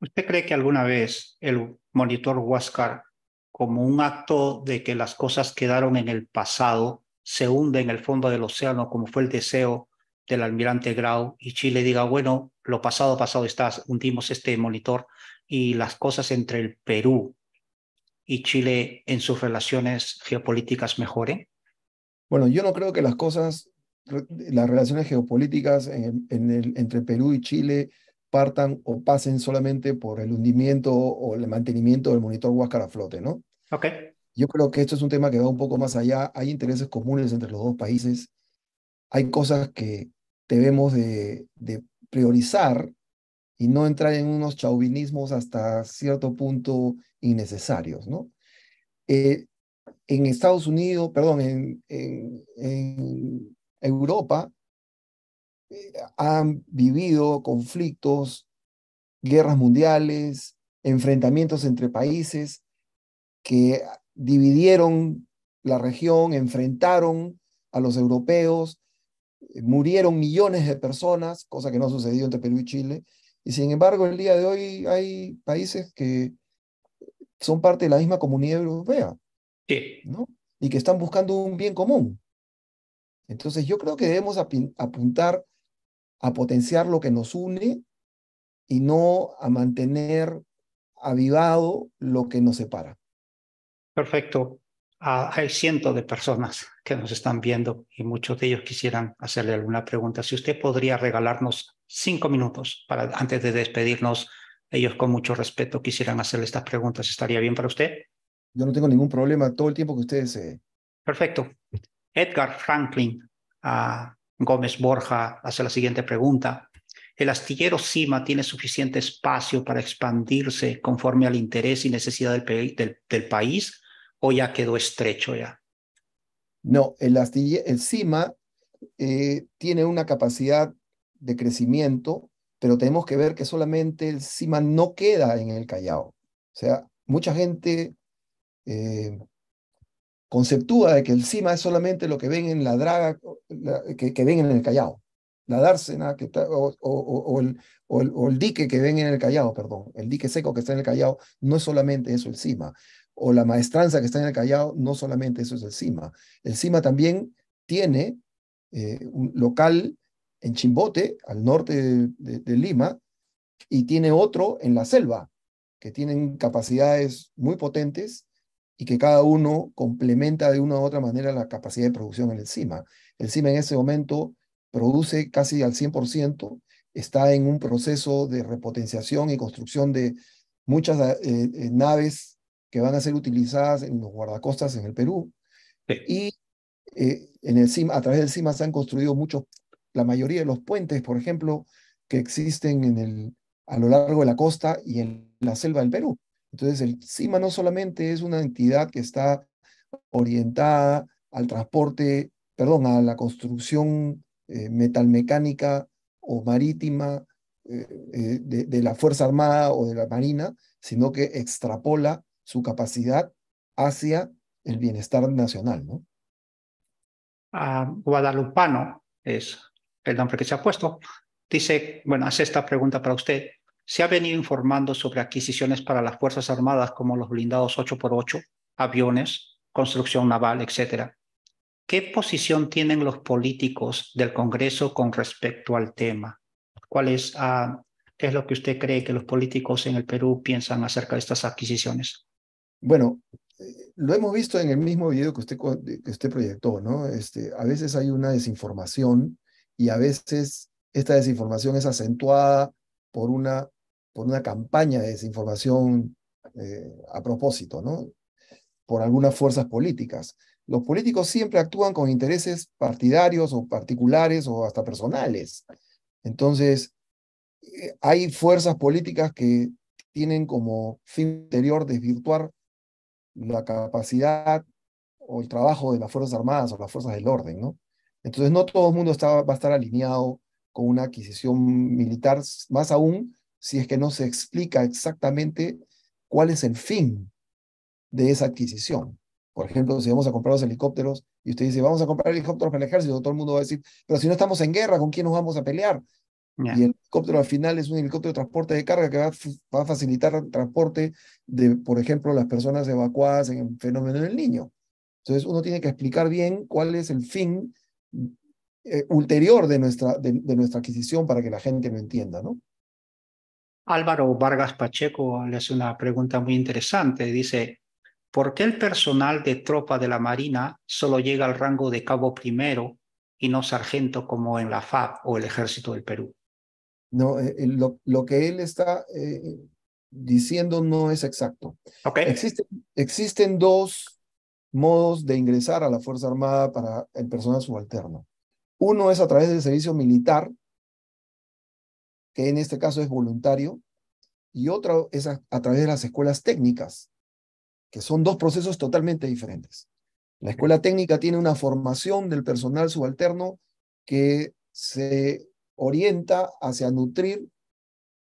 A: ¿Usted cree que alguna vez el monitor Huáscar, como un acto de que las cosas quedaron en el pasado, se hunde en el fondo del océano, como fue el deseo del almirante Grau, y Chile diga, bueno, lo pasado, pasado está, hundimos este monitor y las cosas entre el Perú y Chile en sus relaciones geopolíticas mejoren?
B: Bueno, yo no creo que las cosas, las relaciones geopolíticas entre Perú y Chile partan o pasen solamente por el hundimiento o el mantenimiento del monitor Huáscar a flote, ¿no? Ok. Yo creo que esto es un tema que va un poco más allá. Hay intereses comunes entre los dos países. Hay cosas que debemos de, priorizar y no entrar en unos chauvinismos hasta cierto punto innecesarios, ¿no? Eh, en Estados Unidos, perdón, en, Europa eh, han vivido conflictos, guerras mundiales, enfrentamientos entre países que dividieron la región, enfrentaron a los europeos, eh, murieron millones de personas, cosa que no ha sucedido entre Perú y Chile. Y sin embargo, el día de hoy hay países que son parte de la misma comunidad europea. Y que están buscando un bien común. Entonces, yo creo que debemos apuntar a potenciar lo que nos une y no a mantener avivado lo que nos separa. Perfecto. hay cientos de personas
A: que nos están viendo y muchos de ellos quisieran hacerle alguna pregunta. Si usted podría regalarnos cinco minutos para antes de despedirnos, ellos con mucho respeto quisieran hacerle estas preguntas. ¿Estaría bien para usted?
B: Yo no tengo ningún problema todo el tiempo que ustedes. Eh,
A: perfecto. Edgar Franklin a ah, Gómez Borja hace la siguiente pregunta. El astillero Sima tiene suficiente espacio para expandirse conforme al interés y necesidad del país o ya quedó estrecho ya?
B: No, el, las el CIMA eh, tiene una capacidad de crecimiento, pero tenemos que ver que solamente el CIMA no queda en el Callao. O sea, mucha gente eh, conceptúa de que el CIMA es solamente lo que ven en la draga, que, que, ven en el Callao, la dársena que está, o, el, o, el, dique que ven en el Callao, perdón, el dique seco que está en el Callao, no es solamente eso el CIMA o la maestranza que está en el Callao, no solamente eso es el CIMA. El CIMA también tiene eh, un local en Chimbote, al norte de, Lima, y tiene otro en la selva, que tienen capacidades muy potentes y que cada uno complementa de una u otra manera la capacidad de producción en el CIMA. El CIMA en ese momento produce casi al 100%, está en un proceso de repotenciación y construcción de muchas eh, eh, naves que van a ser utilizadas en los guardacostas en el Perú. Y eh, en el a través del CIMA se han construido muchos, la mayoría de los puentes, por ejemplo, que existen en el, a lo largo de la costa y en la selva del Perú. Entonces, el CIMA no solamente es una entidad que está orientada al transporte, perdón, a la construcción eh, metalmecánica o marítima eh, de la Fuerza Armada o de la Marina, sino que extrapola su capacidad hacia el bienestar nacional, ¿no?
A: Ah, guadalupano es el nombre que se ha puesto. Dice, bueno, hace esta pregunta para usted. ¿Se ha venido informando sobre adquisiciones para las Fuerzas Armadas como los blindados 8x8, aviones, construcción naval, etcétera? ¿Qué posición tienen los políticos del Congreso con respecto al tema? ¿Cuál es, ah, ¿Qué es lo que usted cree que los políticos en el Perú piensan acerca de estas
B: adquisiciones? Bueno, eh, lo hemos visto en el mismo video que usted, que usted proyectó, ¿no? Este, a veces hay una desinformación y a veces esta desinformación es acentuada por una, por una campaña de desinformación eh, a propósito, ¿no? Por algunas fuerzas políticas. Los políticos siempre actúan con intereses partidarios o particulares o hasta personales. Entonces, eh, hay fuerzas políticas que tienen como fin interior desvirtuar la capacidad o el trabajo de las Fuerzas Armadas o las Fuerzas del Orden, ¿no? Entonces no todo el mundo está, va a estar alineado con una adquisición militar, más aún si es que no se explica exactamente cuál es el fin de esa adquisición. Por ejemplo, si vamos a comprar los helicópteros y usted dice, vamos a comprar helicópteros para el ejército, todo el mundo va a decir, pero si no estamos en guerra, ¿con quién nos vamos a pelear? Y el helicóptero al final es un helicóptero de transporte de carga que va, a facilitar el transporte de, por ejemplo, las personas evacuadas en el fenómeno del niño. Entonces uno tiene que explicar bien cuál es el fin eh, ulterior de nuestra, de, nuestra adquisición para que la gente lo entienda, ¿no? Álvaro Vargas Pacheco le hace una pregunta muy
A: interesante. Dice, ¿por qué el personal de tropa de la Marina solo llega al rango de cabo primero y no sargento como en la FAB o el Ejército del Perú?
B: No, eh, eh, lo, que él está eh, diciendo no es exacto. Okay. Existen, dos modos de ingresar a la Fuerza Armada para el personal subalterno. Uno es a través del servicio militar, que en este caso es voluntario, y otro es a través de las escuelas técnicas, que son dos procesos totalmente diferentes. La escuela técnica tiene una formación del personal subalterno que se orienta hacia nutrir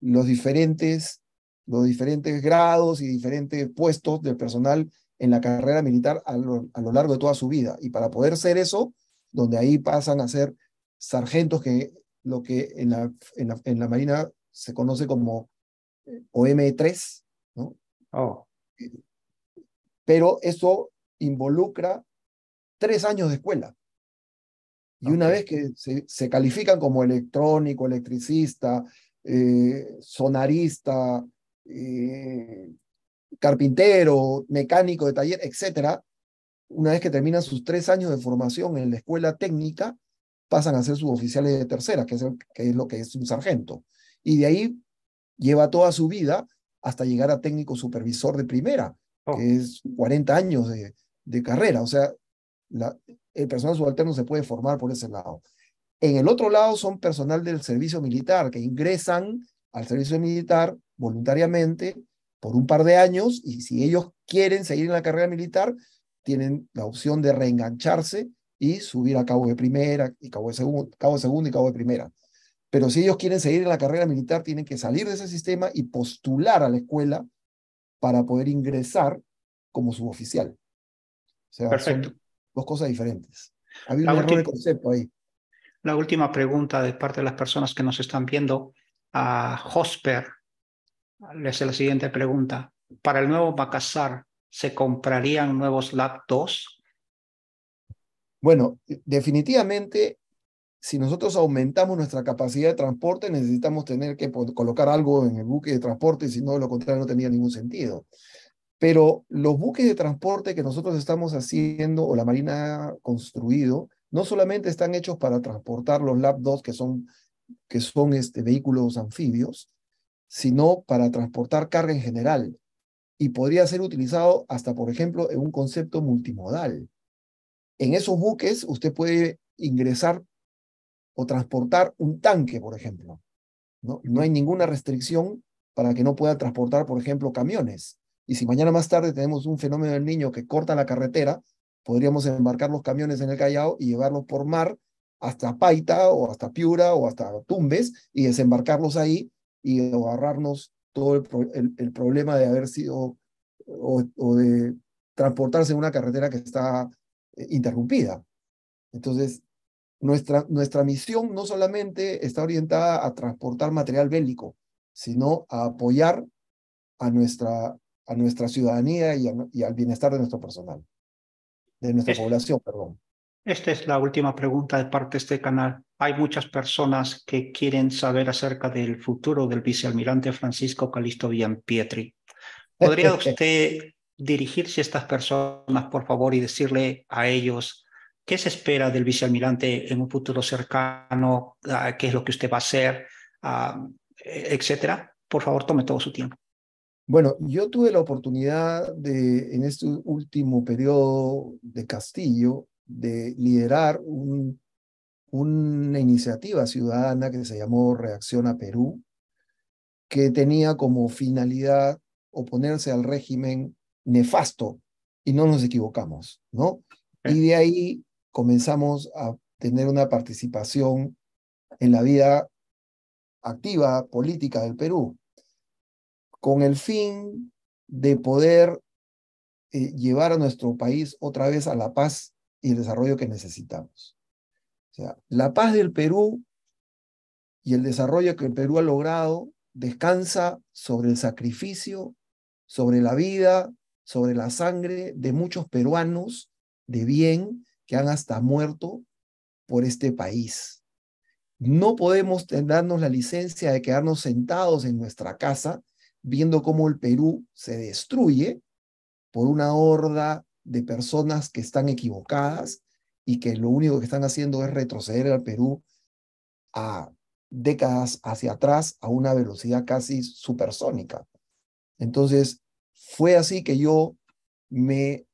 B: los diferentes, los diferentes grados y diferentes puestos del personal en la carrera militar a lo, largo de toda su vida. Y para poder ser eso, donde ahí pasan a ser sargentos, que lo que en la, en la, Marina se conoce como eh, OM3, ¿no? Oh. Pero eso involucra tres años de escuela. Y una vez que se, califican como electrónico, electricista, eh, sonarista, eh, carpintero, mecánico de taller, etc. una vez que terminan sus tres años de formación en la escuela técnica, pasan a ser suboficiales de tercera, que es, que es lo que es un sargento. Y de ahí lleva toda su vida hasta llegar a técnico supervisor de primera, que es 40 años de, de carrera. O sea, la, el personal subalterno se puede formar por ese lado. En el otro lado son personal del servicio militar que ingresan al servicio militar voluntariamente por un par de años y si ellos quieren seguir en la carrera militar, tienen la opción de reengancharse y subir a cabo de primera y cabo de, segundo, cabo segundo y cabo de primera. Pero si ellos quieren seguir en la carrera militar, tienen que salir de ese sistema y postular a la escuela para poder ingresar como suboficial. Perfecto dos cosas diferentes. Había un concepto ahí.
A: La última pregunta de parte de las personas que nos están viendo a Hosper. Le hace la siguiente pregunta. Para el nuevo Bacasar, ¿se comprarían nuevos laptops?
B: Bueno, definitivamente, si nosotros aumentamos nuestra capacidad de transporte, necesitamos tener que colocar algo en el buque de transporte, si no, lo contrario no tenía ningún sentido. Pero los buques de transporte que nosotros estamos haciendo o la Marina ha construido, no solamente están hechos para transportar los Lab 2, que son, que son este, vehículos anfibios, sino para transportar carga en general. Y podría ser utilizado hasta, por ejemplo, en un concepto multimodal. En esos buques usted puede ingresar o transportar un tanque, por ejemplo. no hay ninguna restricción para que no pueda transportar, por ejemplo, camiones. Y si mañana más tarde tenemos un fenómeno del niño que corta la carretera, podríamos embarcar los camiones en el Callao y llevarlos por mar hasta Paita o hasta Piura o hasta Tumbes y desembarcarlos ahí y ahorrarnos todo el, problema de haber sido o, de transportarse en una carretera que está eh, interrumpida. Entonces, nuestra, nuestra misión no solamente está orientada a transportar material bélico, sino a apoyar a nuestra a nuestra ciudadanía y, y al bienestar de nuestro personal, de nuestra población, perdón.
A: Esta es la última pregunta de parte de este canal. Hay muchas personas que quieren saber acerca del futuro del vicealmirante Francisco Calisto Pietri. ¿Podría [LAUGHS] usted dirigirse a estas personas, por favor, y decirle a ellos qué se espera del vicealmirante en un futuro cercano, qué es lo que usted va a hacer,
B: e-, etcétera? Por favor, tome todo su tiempo. Bueno, yo tuve la oportunidad de, en este último periodo de Castillo, de liderar una iniciativa ciudadana que se llamó Reacción a Perú, que tenía como finalidad oponerse al régimen nefasto, y no nos equivocamos, ¿no? Y de ahí comenzamos a tener una participación en la vida activa política del Perú con el fin de poder eh, llevar a nuestro país otra vez a la paz y el desarrollo que necesitamos. O sea, la paz del Perú y el desarrollo que el Perú ha logrado descansa sobre el sacrificio, sobre la vida, sobre la sangre de muchos peruanos de bien que han hasta muerto por este país. No podemos darnos la licencia de quedarnos sentados en nuestra casa viendo cómo el Perú se destruye por una horda de personas que están equivocadas y que lo único que están haciendo es retroceder al Perú a décadas hacia atrás a una velocidad casi supersónica. Entonces, fue así que yo me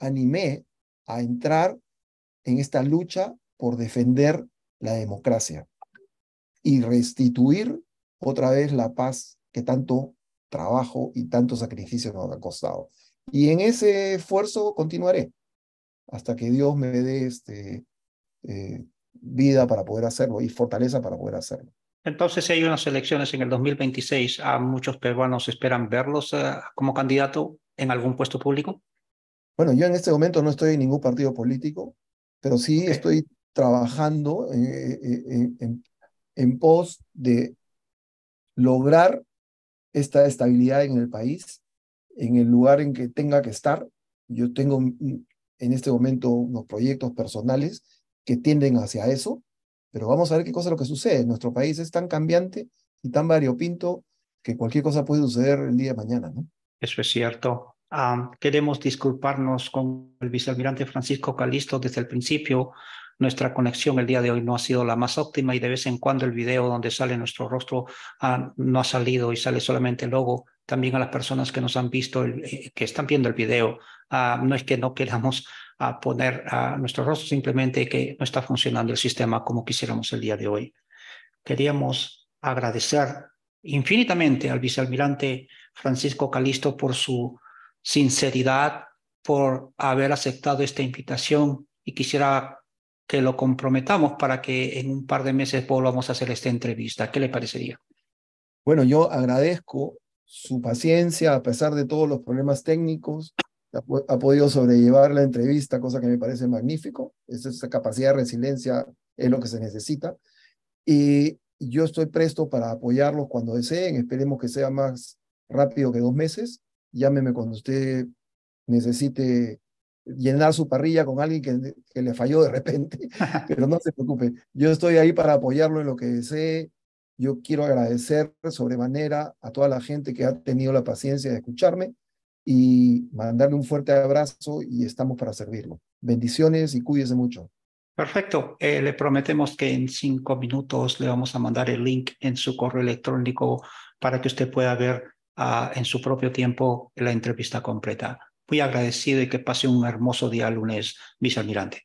B: animé a entrar en esta lucha por defender la democracia y restituir otra vez la paz que tanto trabajo y tanto sacrificio nos ha costado. Y en ese esfuerzo continuaré hasta que Dios me dé este, eh, vida para poder hacerlo y fortaleza para poder hacerlo.
A: Entonces, si hay unas elecciones en el 2026, ¿a muchos peruanos esperan verlos eh, como candidato en algún puesto público?
B: Bueno, yo en este momento no estoy en ningún partido político, pero sí estoy trabajando eh, en, en pos de lograr esta estabilidad en el país, en el lugar en que tenga que estar. Yo tengo mm, en este momento unos proyectos personales que tienden hacia eso, pero vamos a ver qué cosa es lo que sucede. Nuestro país es tan cambiante y tan variopinto que cualquier cosa puede suceder el día de mañana, Eso es cierto. Ah,
A: queremos disculparnos con
B: el vicealmirante Francisco Calisto desde el principio
A: nuestra conexión el día de hoy no ha sido la más óptima y de vez en cuando el video donde sale nuestro rostro ah, no ha salido y sale solamente el logo. También a las personas que nos han visto, eh, que están viendo el video, ah, no es que no queramos ah, poner nuestro rostro, simplemente que no está funcionando el sistema como quisiéramos el día de hoy. Queríamos agradecer infinitamente al vicealmirante Francisco Calisto por su sinceridad, por haber aceptado esta invitación y quisiera que lo comprometamos para que en un par de meses volvamos a hacer esta entrevista. ¿Qué le
B: parecería? Bueno, yo agradezco su paciencia a pesar de todos los problemas técnicos. Ha, podido sobrellevar la entrevista, cosa que me parece magnífico. esa capacidad de resiliencia es lo que se necesita. Y yo estoy presto para apoyarlos cuando deseen. Esperemos que sea más rápido que dos meses. Llámeme cuando usted necesite llenar su parrilla con alguien que, le falló de repente, [LAUGHS] pero no se preocupe, yo estoy ahí para apoyarlo en lo que desee. Yo quiero agradecer sobremanera a toda la gente que ha tenido la paciencia de escucharme y mandarle un fuerte abrazo y estamos para servirlo. Bendiciones y cuídese mucho.
A: Perfecto. Eh, le prometemos que en cinco minutos le vamos a mandar el link en su correo electrónico para que usted pueda ver ah, en su propio tiempo la entrevista completa muy agradecido y que pase un hermoso día lunes, vicealmirante.